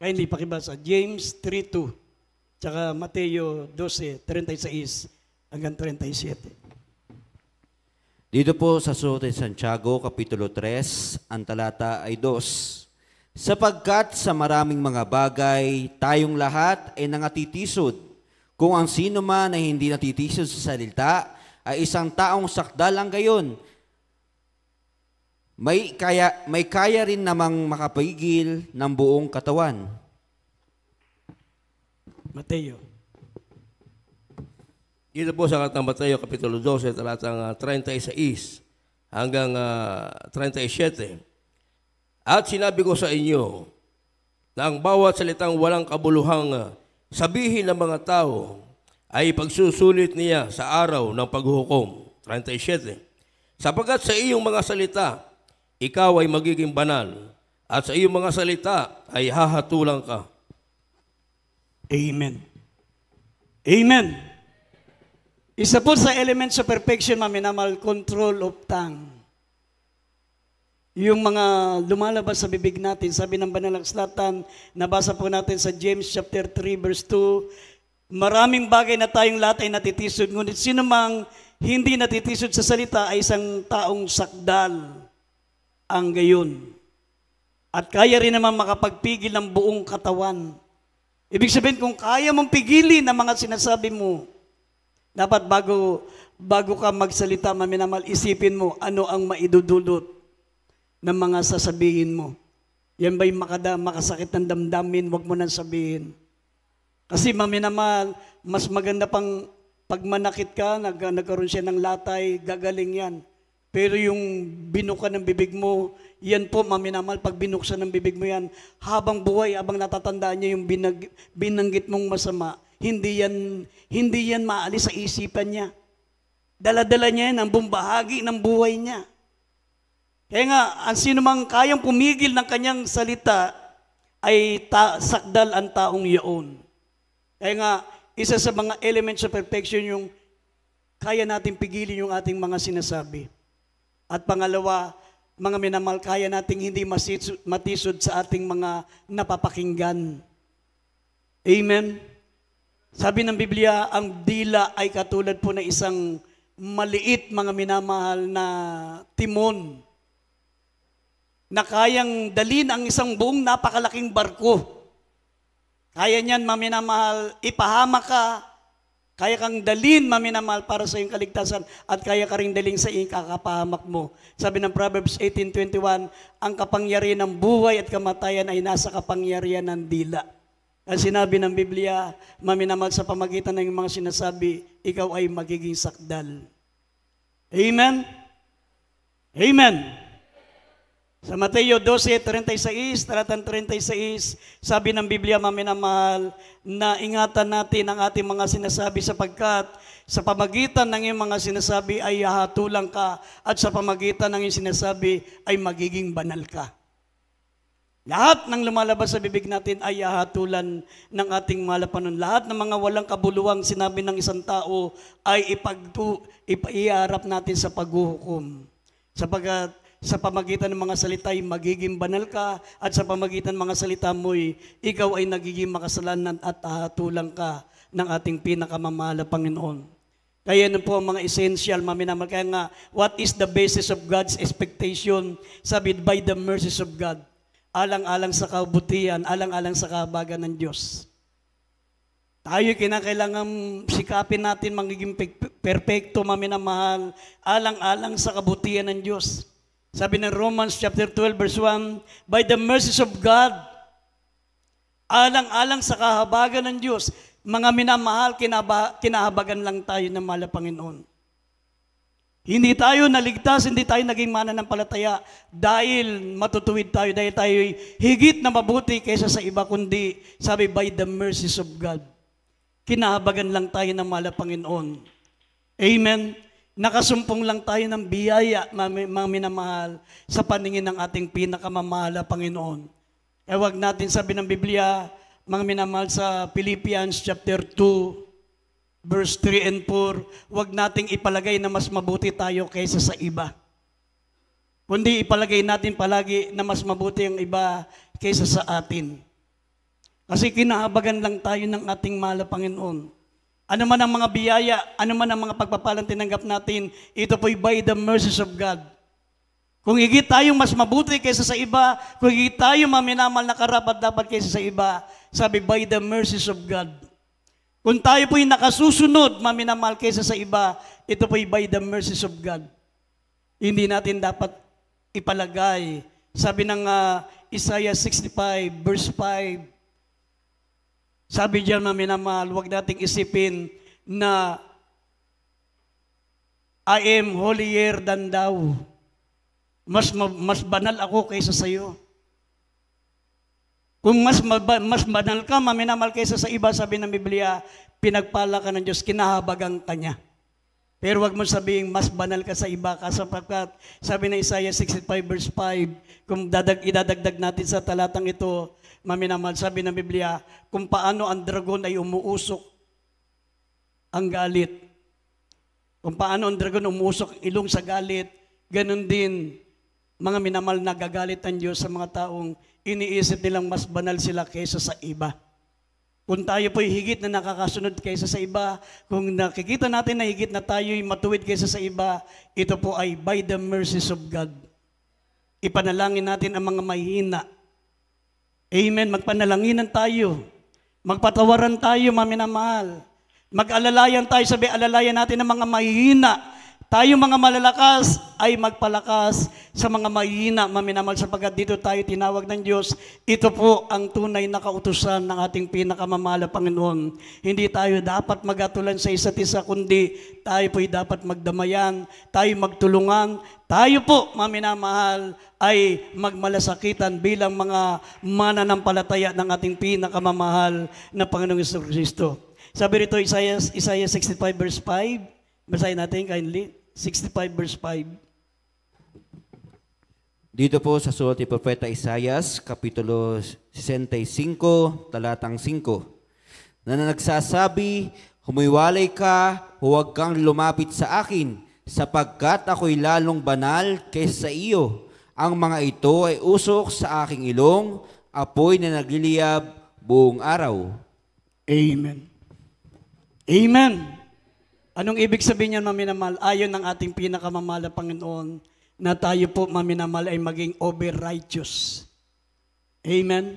Ay, hindi pakibasa. Ah, James 3.2. Tsaka Mateo 12.36 hanggang 37. Dito po sa Surat ni Santiago, Kapitulo 3, ang talata ay 2. Sapagkat sa maraming mga bagay, tayong lahat ay nanatitisod. Kung ang sino man ay hindi natitisod sa salita, ay isang taong sakdal ang gayon may kaya, may kaya rin namang makapigil ng buong katawan. Mateo. Ito po sa Katang Mateo, Kapitulo 12, talatang 36 hanggang 37. Ah, At sinabi ko sa inyo na ang bawat salitang walang kabuluhang ah, sabihin ng mga tao ay pagsusulit niya sa araw ng paghukom. 37. Sapagat sa iyong mga salita, ikaw ay magiging banal at sa iyong mga salita ay hahatulang ka. Amen. Amen. Isa po sa elements of perfection, mga minamal, control of tongue. Yung mga lumalabas sa bibig natin, sabi ng banal banalakslatan, nabasa po natin sa James chapter 3 verse 2, maraming bagay na tayong lahat ay natitisod, ngunit sino mang hindi natitisod sa salita ay isang taong sakdal ang gayon. At kaya rin naman makapagpigil ng buong katawan. Ibig sabihin, kung kaya mong pigilin ang mga sinasabi mo, dapat bago, bago ka magsalita, maminamal, isipin mo ano ang maidudulot ng mga sasabihin mo. Yan ba'y makada, makasakit ng damdamin, wag mo nang sabihin. Kasi maminamal, mas maganda pang pag manakit ka, nag, nagkaroon siya ng latay, gagaling yan. Pero yung binuka ng bibig mo, yan po, maminamal, pag binuksan ng bibig mo yan, habang buhay, habang natatandaan niya yung binag, binanggit mong masama, hindi yan, hindi yan maalis sa isipan niya. Daladala niya yan ang bumbahagi ng buhay niya. Kaya nga, ang sino mang kayang pumigil ng kanyang salita ay ta- sakdal ang taong yaon. Kaya nga, isa sa mga elements of perfection yung kaya natin pigilin yung ating mga sinasabi. At pangalawa, mga kaya nating hindi matisod sa ating mga napapakinggan. Amen? Sabi ng Biblia, ang dila ay katulad po na isang maliit mga minamahal na timon na kayang dalin ang isang buong napakalaking barko. Kaya niyan, mga minamahal, ipahama ka kaya kang dalin, maminamal, para sa iyong kaligtasan at kaya ka rin daling sa iyong kakapahamak mo. Sabi ng Proverbs 18.21, ang kapangyarihan ng buhay at kamatayan ay nasa kapangyarihan ng dila. Ang sinabi ng Biblia, maminamal sa pamagitan ng mga sinasabi, ikaw ay magiging sakdal. Amen? Amen? Sa Mateo 12:36, talatang 36, sabi ng Biblia, maminamahal, na ingatan natin ang ating mga sinasabi sapagkat sa pamagitan ng iyong mga sinasabi ay hahatulang ka at sa pamagitan ng iyong sinasabi ay magiging banal ka. Lahat ng lumalabas sa bibig natin ay hahatulan ng ating malapanon. Lahat ng mga walang kabuluwang sinabi ng isang tao ay ipagtu, ipaiarap natin sa paghuhukom. Sapagkat sa pamagitan ng mga salita ay magiging banal ka at sa pamagitan ng mga salita mo'y ikaw ay nagiging makasalanan at ahatulang ka ng ating pinakamamahal na Panginoon. Kaya yun po ang mga essential, maminamal. Kaya nga, what is the basis of God's expectation? Sabi, by the mercies of God. Alang-alang sa kabutihan, alang-alang sa kahabagan ng Diyos. Tayo kinakailangan sikapin natin magiging perfecto, maminamahal, alang-alang sa kabutihan ng Diyos. Sabi ng Romans chapter 12 verse 1, By the mercies of God, alang-alang sa kahabagan ng Diyos, mga minamahal, kinaba, kinahabagan lang tayo ng mahal Panginoon. Hindi tayo naligtas, hindi tayo naging mananampalataya dahil matutuwid tayo, dahil tayo higit na mabuti kaysa sa iba, kundi sabi, by the mercies of God. Kinahabagan lang tayo ng mahal Panginoon. Amen. Nakasumpong lang tayo ng biyaya, mga minamahal, sa paningin ng ating pinakamamahal na Panginoon. E wag natin sabi ng Biblia, mga minamahal sa Philippians chapter 2, verse 3 and 4, wag nating ipalagay na mas mabuti tayo kaysa sa iba. Kundi ipalagay natin palagi na mas mabuti ang iba kaysa sa atin. Kasi kinaabagan lang tayo ng ating mahal na Panginoon. Ano man ang mga biyaya, ano man ang mga pagpapalang tinanggap natin, ito po'y by the mercies of God. Kung higit tayong mas mabuti kaysa sa iba, kung higit tayong maminamal na karapat dapat kaysa sa iba, sabi, by the mercies of God. Kung tayo po'y nakasusunod, maminamal kaysa sa iba, ito po'y by the mercies of God. Hindi natin dapat ipalagay. Sabi ng uh, Isaiah 65 verse 5, sabi diyan na minamahal, huwag nating isipin na I am holier than thou. Mas, mas banal ako kaysa sa iyo. Kung mas, mas banal ka, maminamal kaysa sa iba, sabi ng Biblia, pinagpala ka ng Diyos, kinahabagang ka niya. Pero wag mo sabihin, mas banal ka sa iba ka sabi ng Isaiah 65 verse 5, kung dadag, idadagdag natin sa talatang ito, Maminamahal, sabi ng Biblia, kung paano ang dragon ay umuusok ang galit. Kung paano ang dragon umuusok ilong sa galit, ganun din mga minamal nagagalit ang Diyos sa mga taong iniisip nilang mas banal sila kaysa sa iba. Kung tayo po'y higit na nakakasunod kaysa sa iba, kung nakikita natin na higit na tayo'y matuwid kaysa sa iba, ito po ay by the mercies of God. Ipanalangin natin ang mga mahina Amen. Magpanalaginan tayo. Magpatawaran tayo, maminamahal. Mag-alalayan tayo, sabi, alalayan natin ang mga mahihina tayo mga malalakas ay magpalakas sa mga mahihina, maminamahal sapagkat dito tayo tinawag ng Diyos. Ito po ang tunay na kautusan ng ating pinakamamahal Panginoon. Hindi tayo dapat magatulan sa isa't isa, kundi tayo po'y dapat magdamayan, tayo magtulungan, tayo po, maminamahal, ay magmalasakitan bilang mga mananampalataya ng ating pinakamamahal na Panginoong Kristo. Sabi rito, Isaiah, Isaiah 65 verse 5, basahin natin kindly. 65 verse 5. Dito po sa sulat ni Propeta Isayas, Kapitulo 65, talatang 5, na nagsasabi, Humiwalay ka, huwag kang lumapit sa akin, sapagkat ako'y lalong banal kaysa iyo. Ang mga ito ay usok sa aking ilong, apoy na nagliliyab buong araw. Amen. Amen. Anong ibig sabihin niyan, maminamahal? Ayon ng ating pinakamamahal na Panginoon, na tayo po, maminamahal, ay maging over-righteous. Amen?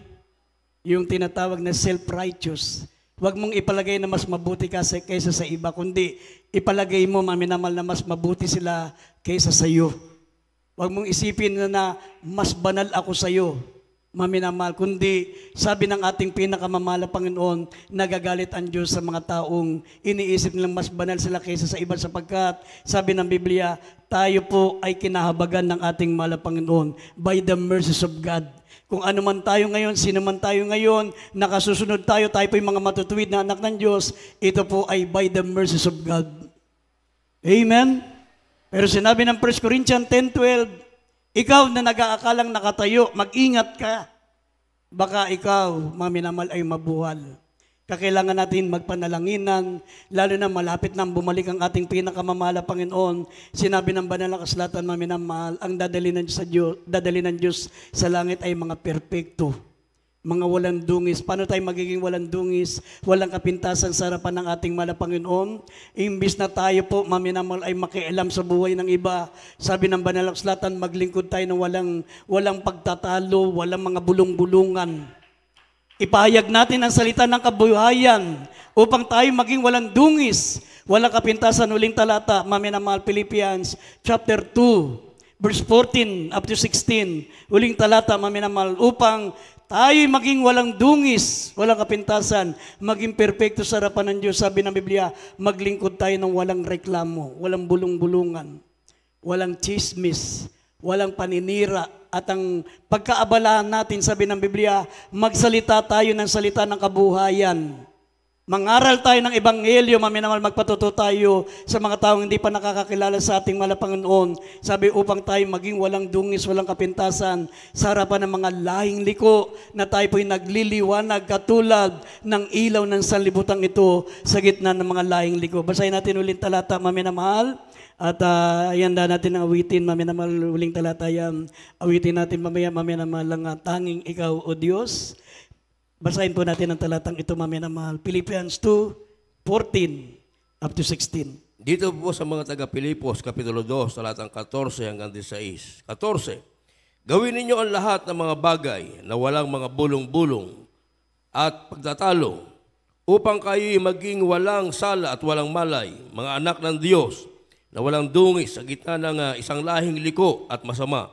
Yung tinatawag na self-righteous. Huwag mong ipalagay na mas mabuti ka kaysa sa iba, kundi ipalagay mo, maminamahal, na mas mabuti sila kaysa sa iyo. Huwag mong isipin na, na mas banal ako sa iyo maminamahal, kundi sabi ng ating pinakamamahal na Panginoon, nagagalit ang Diyos sa mga taong iniisip nilang mas banal sila kaysa sa iba sapagkat, sabi ng Biblia, tayo po ay kinahabagan ng ating mahal na Panginoon by the mercies of God. Kung ano man tayo ngayon, sino man tayo ngayon, nakasusunod tayo, tayo po yung mga matutuwid na anak ng Diyos, ito po ay by the mercies of God. Amen? Pero sinabi ng 1 Corinthians 10.12, ikaw na nag-aakalang nakatayo, mag-ingat ka. Baka ikaw, maminamal ay mabuhal. Kakailangan natin magpanalanginan, lalo na malapit nang bumalik ang ating pinakamamahal na Panginoon. Sinabi ng banal na kasulatan, maminamahal, ang dadalhin ng Diyos, dadali ng Diyos sa langit ay mga perpekto mga walang dungis. Paano tayo magiging walang dungis, walang kapintasan sa harapan ng ating malapanginoon? Imbis na tayo po, maminamal, ay makialam sa buhay ng iba. Sabi ng Banal Akslatan, maglingkod tayo ng walang, walang pagtatalo, walang mga bulong-bulungan. Ipahayag natin ang salita ng kabuhayan upang tayo maging walang dungis, walang kapintasan. Uling talata, maminamal, Philippians chapter 2, verse 14 up to 16. Uling talata, maminamal, upang tayo'y maging walang dungis, walang kapintasan, maging perpekto sa harapan ng Diyos. Sabi ng Biblia, maglingkod tayo ng walang reklamo, walang bulong-bulungan, walang chismis, walang paninira, at ang pagkaabalahan natin, sabi ng Biblia, magsalita tayo ng salita ng kabuhayan Mangaral tayo ng Ebanghelyo, maminamal magpatuto tayo sa mga taong hindi pa nakakakilala sa ating malapanginoon. Sabi upang tayo maging walang dungis, walang kapintasan sa harapan ng mga lahing liko na tayo po'y nagliliwanag katulad ng ilaw ng sanlibutan ito sa gitna ng mga lahing liko. Basahin natin ulit talata, maminamahal. At uh, ayan na natin ang awitin, maminamahal uling talata yan. Awitin natin mamaya, maminamahal lang tanging ikaw, O Diyos. Basahin po natin ang talatang ito, mamaya na mahal. Philippians 2, 14 up to 16. Dito po sa mga taga-Pilipos, Kapitulo 2, talatang 14 hanggang 16. 14. Gawin ninyo ang lahat ng mga bagay na walang mga bulong-bulong at pagtatalo upang kayo'y maging walang sala at walang malay, mga anak ng Diyos na walang dungis sa gitna ng ah, isang lahing liko at masama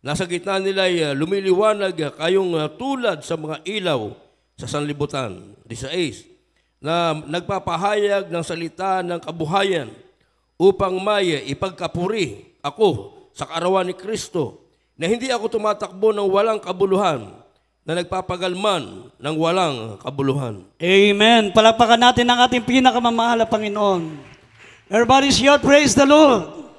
Nasa gitna nila ay eh, lumiliwanag eh, kayong eh, tulad sa mga ilaw sa sanlibutan. 16. Na nagpapahayag ng salita ng kabuhayan upang may ipagkapuri ako sa karawan ni Kristo na hindi ako tumatakbo ng walang kabuluhan na nagpapagalman ng walang kabuluhan. Amen. Palapakan natin ang ating pinakamamahal na Panginoon. Everybody shout, praise the Lord.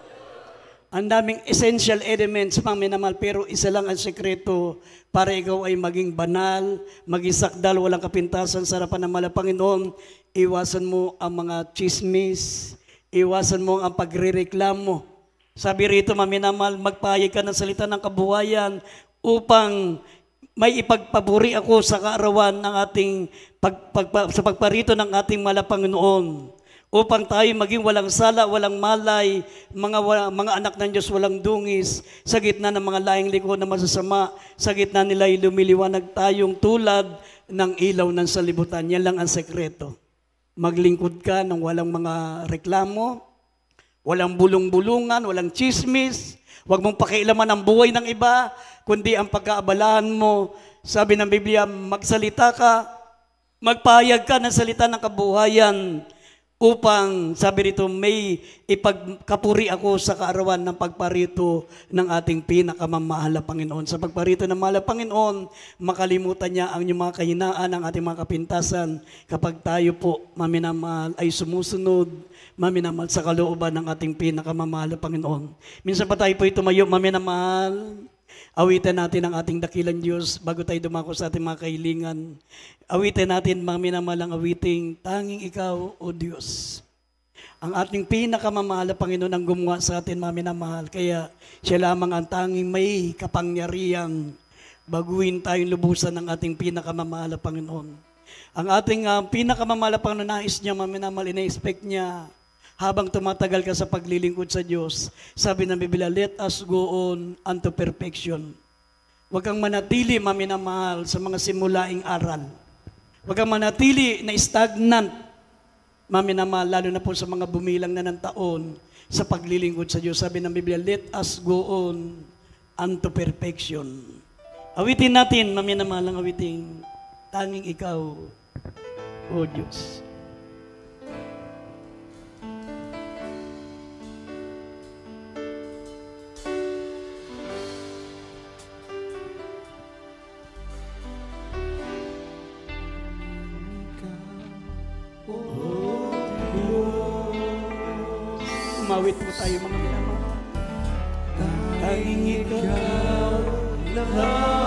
Ang daming essential elements, pang minamal, pero isa lang ang sekreto para ikaw ay maging banal, maging sakdal, walang kapintasan sa harapan ng malapanginoon. Iwasan mo ang mga chismis, iwasan mo ang pagrireklamo. Sabi rito, maminamal, magpahayag ka ng salita ng kabuhayan upang may ipagpaburi ako sa kaarawan ng ating pag, pag, pag, sa pagparito ng ating malapanginoon upang tayo maging walang sala, walang malay, mga, mga anak ng Diyos walang dungis, sa gitna ng mga laing liko na masasama, sa gitna nila lumiliwanag tayong tulad ng ilaw ng salibutan. Yan lang ang sekreto. Maglingkod ka ng walang mga reklamo, walang bulong-bulungan, walang chismis, huwag mong pakialaman ang buhay ng iba, kundi ang pagkaabalahan mo. Sabi ng Biblia, magsalita ka, magpahayag ka ng salita ng kabuhayan, upang sabi rito may ipagkapuri ako sa kaarawan ng pagparito ng ating pinakamamahal na Panginoon. Sa pagparito ng mahal na Panginoon, makalimutan niya ang inyong mga kahinaan, ng ating mga kapintasan kapag tayo po, maminamahal, ay sumusunod, maminamahal sa kalooban ng ating pinakamamahal na Panginoon. Minsan pa tayo po ito itumayo, maminamahal, Awitin natin ang ating dakilang Diyos bago tayo dumako sa ating mga kahilingan. Awitin natin mga minamalang awiting, tanging ikaw, O Diyos. Ang ating pinakamamahal na Panginoon ang gumawa sa atin, mga minamahal. Kaya siya lamang ang tanging may kapangyariang baguhin tayong lubusan ng ating pinakamamahal na Panginoon. Ang ating uh, pinakamamahal na Panginoon, nais niya, mga minamahal, ina-expect niya habang tumatagal ka sa paglilingkod sa Diyos, sabi ng Biblia, let us go on unto perfection. Huwag kang manatili, maminamahal, sa mga simulaing aral. Huwag kang manatili na stagnant, maminamahal, lalo na po sa mga bumilang na ng taon sa paglilingkod sa Diyos. Sabi ng Biblia, let us go on unto perfection. Awitin natin, maminamahal ang awiting, tanging ikaw, O Diyos. awit po tayo mga minamahal. Tanging ikaw lang.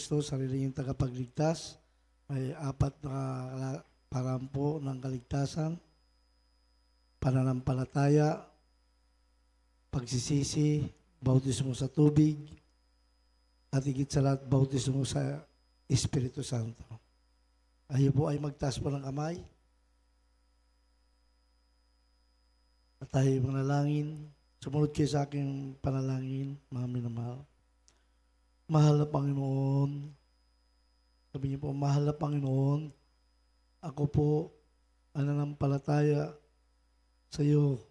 Kristo, sarili niyong tagapagligtas. May apat na parampo ng kaligtasan, pananampalataya, pagsisisi, bautismo sa tubig, at higit sa lahat, bautismo sa Espiritu Santo. Ayo po ay magtaas po ng kamay. At tayo manalangin. Sumunod kayo sa aking panalangin, mga minamahal. Mahal na Panginoon. Sabi niyo po, mahal na Panginoon. Ako po, ananampalataya sa iyo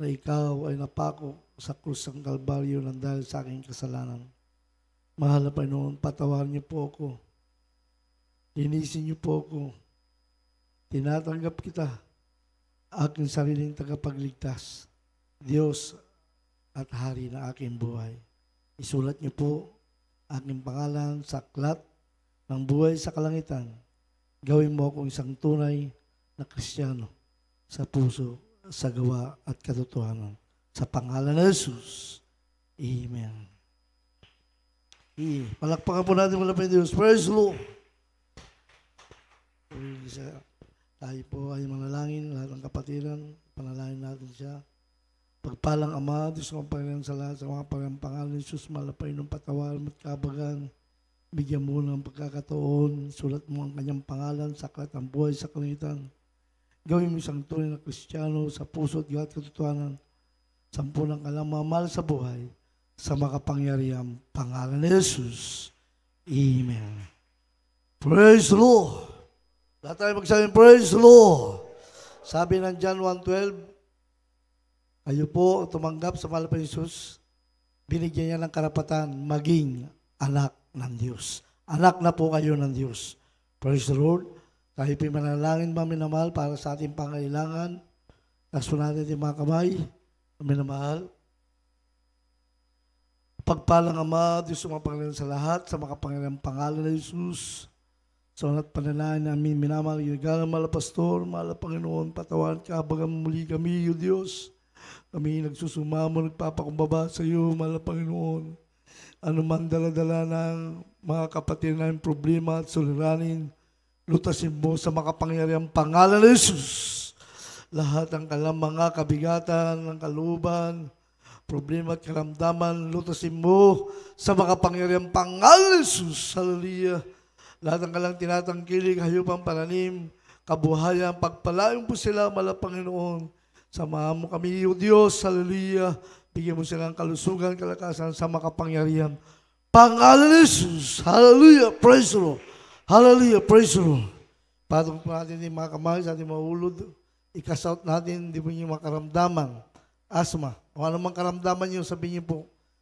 na ikaw ay napako sa krus ng Kalbaryo ng dahil sa aking kasalanan. Mahal na Panginoon, patawarin niyo po ako. Linisin niyo po ako. Tinatanggap kita, aking sariling tagapagligtas. Diyos at hari na aking buhay. Isulat niyo po aking pangalan sa aklat ng buhay sa kalangitan. Gawin mo akong isang tunay na Kristiyano sa puso, sa gawa at katotohanan. Sa pangalan ng Jesus. Amen. I, palakpakan po natin mula pa Diyos. Praise Lord. Tayo po ay manalangin lahat ng kapatiran. Panalangin natin siya Pagpalang Ama, Diyos ng Panginoon sa lahat, sa mga pangalan ni Jesus, malapay ng patawaran at kabagan. Bigyan mo ng pagkakataon, sulat mo ang kanyang pangalan, saklat ang buhay sa kalangitan. Gawin mo isang tunay na kristyano sa puso at lahat katotohanan. Sampu ng kalamamahal sa buhay sa makapangyarihan pangalan ni Jesus. Amen. Praise the Lord. Lahat tayo magsabing praise the Lord. Sabi ng John 1.12, kayo po tumanggap sa mahal pa Jesus, binigyan niya ng karapatan maging anak ng Diyos. Anak na po kayo ng Diyos. Praise the Lord. Tayo pinanalangin mga minamahal para sa ating pangailangan. Kaso natin yung mga kamay, minamahal. Pagpalang Ama, Diyos mga Panginoon sa lahat, sa mga Panginoon pangalan ng Jesus. Sa unat pananahin namin, minamahal, ginagalang, mahal Pastor, mahal Panginoon, patawan ka, bagang muli kami, Iyo Diyos. Kami nagsusumamo, nagpapakumbaba sa iyo, mahal Panginoon. Ano man daladala ng mga kapatid na problema at suliranin, lutasin mo sa makapangyariang pangalan ni Jesus. Lahat ng mga kabigatan, ng kaluban, problema at karamdaman, lutasin mo sa makapangyariang pangalan ni Jesus. Hallelujah. Lahat ng kalang tinatangkilig, hayupang pananim, kabuhayan, pagpalayong po sila, mala Panginoon Samahan mo kami, O Diyos. Hallelujah. Bigyan mo silang kalusugan, kalakasan sa makapangyarihan. Pangalan Jesus. Hallelujah. Praise the Lord. Hallelujah. Praise the Lord. Patong po natin yung mga kamay sa ating mga ulod. Ikasout natin, hindi mo yung makaramdaman. Asma. O anumang karamdaman nyo, ano sabihin nyo po.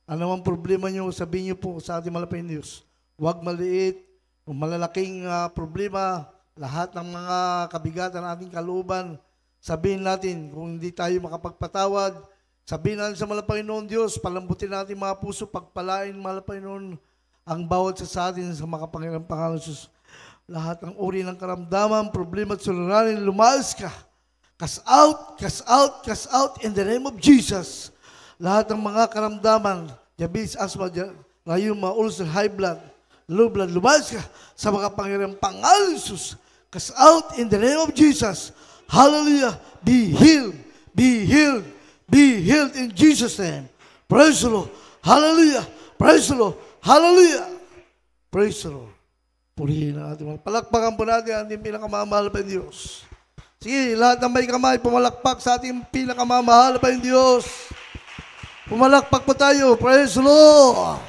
Anumang problema nyo, sabihin nyo po sa ating malapit Diyos. Huwag maliit, o malalaking uh, problema, lahat ng mga kabigatan ating kaluban, Sabihin natin, kung hindi tayo makapagpatawad, sabihin natin sa Malapanginoon Diyos, palambutin natin mga puso, pagpalain Malapanginoon ang bawat sa atin sa makapangilang pangalan Diyos. Lahat ng uri ng karamdaman, problema at suliranin, lumalas ka. Cast out, cast out, cast out in the name of Jesus. Lahat ng mga karamdaman, diabetes, asthma, rayuma, ulcer, high blood, low blood, lumalas ka sa makapangilang pangalan Diyos. Cast out in the name of Jesus. Hallelujah. Be healed. Be healed. Be healed in Jesus' name. Praise the Lord. Hallelujah. Praise the Lord. Hallelujah. Praise the Lord. Purihin na ating Palakpakan po natin ang ating pinakamamahal pa Diyos. Sige, lahat ng may kamay, pumalakpak sa ating pinakamamahal pa Diyos. Pumalakpak po tayo. Praise the Lord.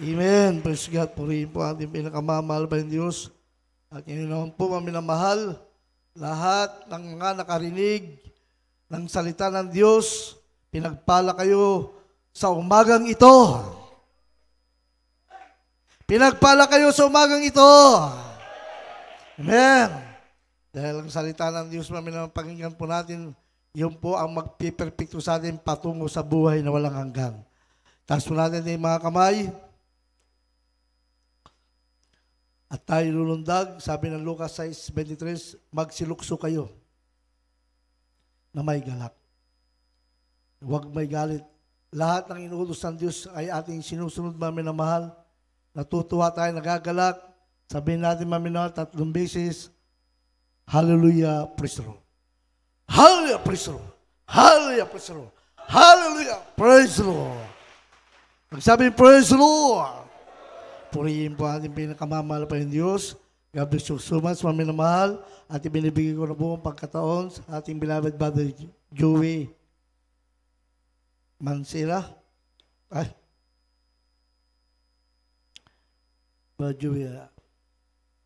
Amen. Praise God. Purihin po ang ating pinakamamahal pa Diyos. At yun naman po, maminamahal. mahal lahat ng mga nakarinig ng salita ng Diyos, pinagpala kayo sa umagang ito. Pinagpala kayo sa umagang ito. Amen. Dahil ang salita ng Diyos, pakinggan po natin, yun po ang magpiperpekto sa atin patungo sa buhay na walang hanggan. Taas po natin yung mga kamay. At tayo lulundag, sabi ng Lucas 6.23, magsilukso kayo na may galak. Huwag may galit. Lahat ng inuutos ng Diyos ay ating sinusunod, mami na mahal. Natutuwa tayo, nagagalak. Sabihin natin, mami na mahal, tatlong beses, Hallelujah, praise the Lord. Hallelujah, praise the Lord. Hallelujah, praise the Lord. Hallelujah, praise the Lord. Magsabi, praise the Lord. Purihin po ating pinakamamahal pa ng Diyos. God bless you so much, maminamahal. At ibinibigay ko na po ang pagkataon sa ating beloved brother Joey Mansila. Ay. Brother Joey ah,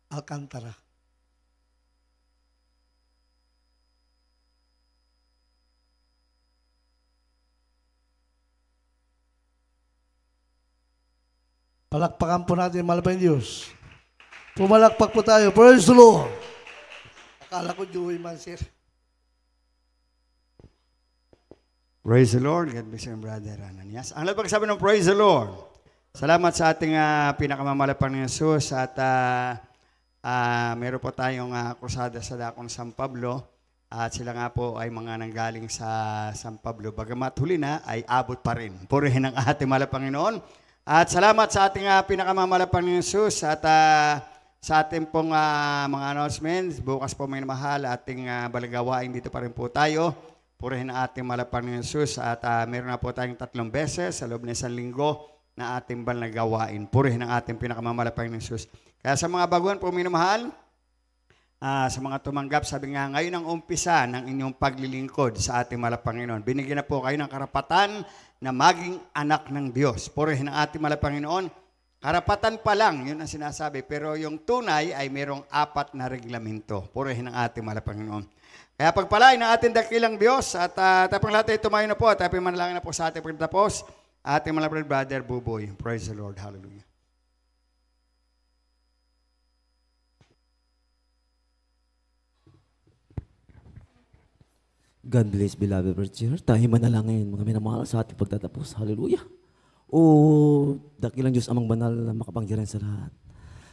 Alcantara. Palakpakan po natin, mahal pa yung Diyos. Pumalakpak po tayo. Praise the Lord. Akala ko Joey man, sir. Praise the Lord. God bless you, brother Ananias. Ang labag sabi ng praise the Lord. Salamat sa ating uh, ah, pinakamamalapang ng Jesus at uh, uh, meron po tayong uh, krusada sa Dakong San Pablo at sila nga po ay mga nanggaling sa San Pablo. Bagamat huli na ay abot pa rin. Purihin ang ating malapanginoon. Panginoon. At salamat sa ating uh, ah, pinakamamalapang Jesus at uh, sa ating pong uh, mga announcements. Bukas po may mahal ating uh, balagawain dito pa rin po tayo. Purihin ang ating malapang Jesus at uh, meron na po tayong tatlong beses sa loob ng isang linggo na ating balagawain. Purihin ang ating pinakamamalapang Jesus. Kaya sa mga baguhan po minamahal, uh, sa mga tumanggap, sabi nga ngayon ang umpisa ng inyong paglilingkod sa ating malapanginoon. Binigyan na po kayo ng karapatan na maging anak ng Diyos. Purihin ang ating mala Panginoon. Karapatan pa lang, yun ang sinasabi. Pero yung tunay ay mayroong apat na reglamento. Purihin ang ating mala Panginoon. Kaya pagpalain ng ating dakilang Diyos at uh, ah, tapang lahat ay tumayo na po at tapang manalangin na po sa ating pagtapos. Ating mga brother, Buboy. Praise the Lord. Hallelujah. God bless beloved Virgin. Tayo manalangin mga minamahal sa ating pagtatapos. Hallelujah. O dakilang Diyos amang banal na makapangyarihan sa lahat.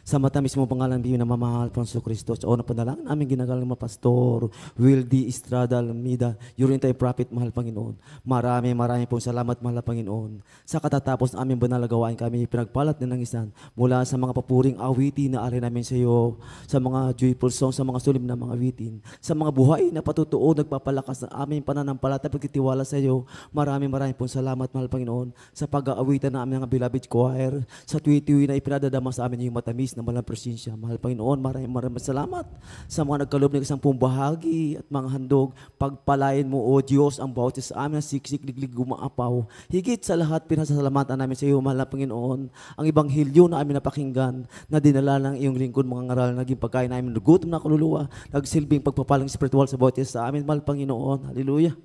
Sa mata mismo pangalan biyo na mamahal Ponso Kristo. Sa una panalangin aming ginagalang mga pastor, Will Estrada Almida, your entire prophet, mahal Panginoon. Marami, marami pong salamat, mahal Panginoon. Sa katatapos ng aming banal gawain kami, pinagpalat na ng isan mula sa mga papuring awiti na ari namin sa iyo, sa mga joyful songs, sa mga sulim na mga awitin, sa mga buhay na patutuo, nagpapalakas ng aming pananampalata, pagtitiwala sa iyo. Marami, marami pong salamat, mahal Panginoon, sa pag-aawitan na aming mga beloved choir, sa tuwi-tuwi na ipinadadama sa amin yung matamis Francis na malang presensya. Mahal Panginoon, maraming maraming salamat sa mga nagkalob ng isang pumbahagi at mga handog. Pagpalain mo, O Diyos, ang bawat sa amin na siksik, liglig, gumaapaw. Higit sa lahat, pinasasalamatan namin sa iyo, mahal na Panginoon. Ang ibanghilyo na amin napakinggan, na dinala ng iyong lingkod, mga ngaral, naging pagkain namin, nagutom na kaluluwa, nagsilbing pagpapalang spiritual sa bawat sa amin, mahal Panginoon. Hallelujah.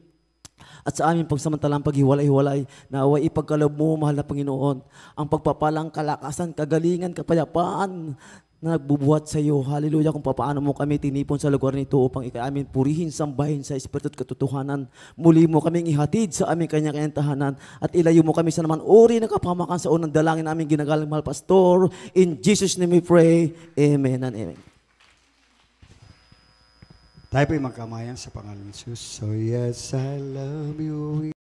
At sa aming pagsamantalang paghiwalay-hiwalay, naway ipagkalob mo, mahal na Panginoon, ang pagpapalang kalakasan, kagalingan, kapayapaan na nagbubuhat sa iyo. Hallelujah, kung paano mo kami tinipon sa lugar nito upang ikaw amin purihin, sambahin sa Espiritu at katotohanan. Muli mo kaming ihatid sa aming kanya-kanyang tahanan at ilayo mo kami sa naman uri na kapamakan sa unang dalangin namin ginagalang mahal, Pastor. In Jesus' name we pray. Amen and amen. Tayo po'y magkamayan sa pangalan ni Jesus. So yes, I love you.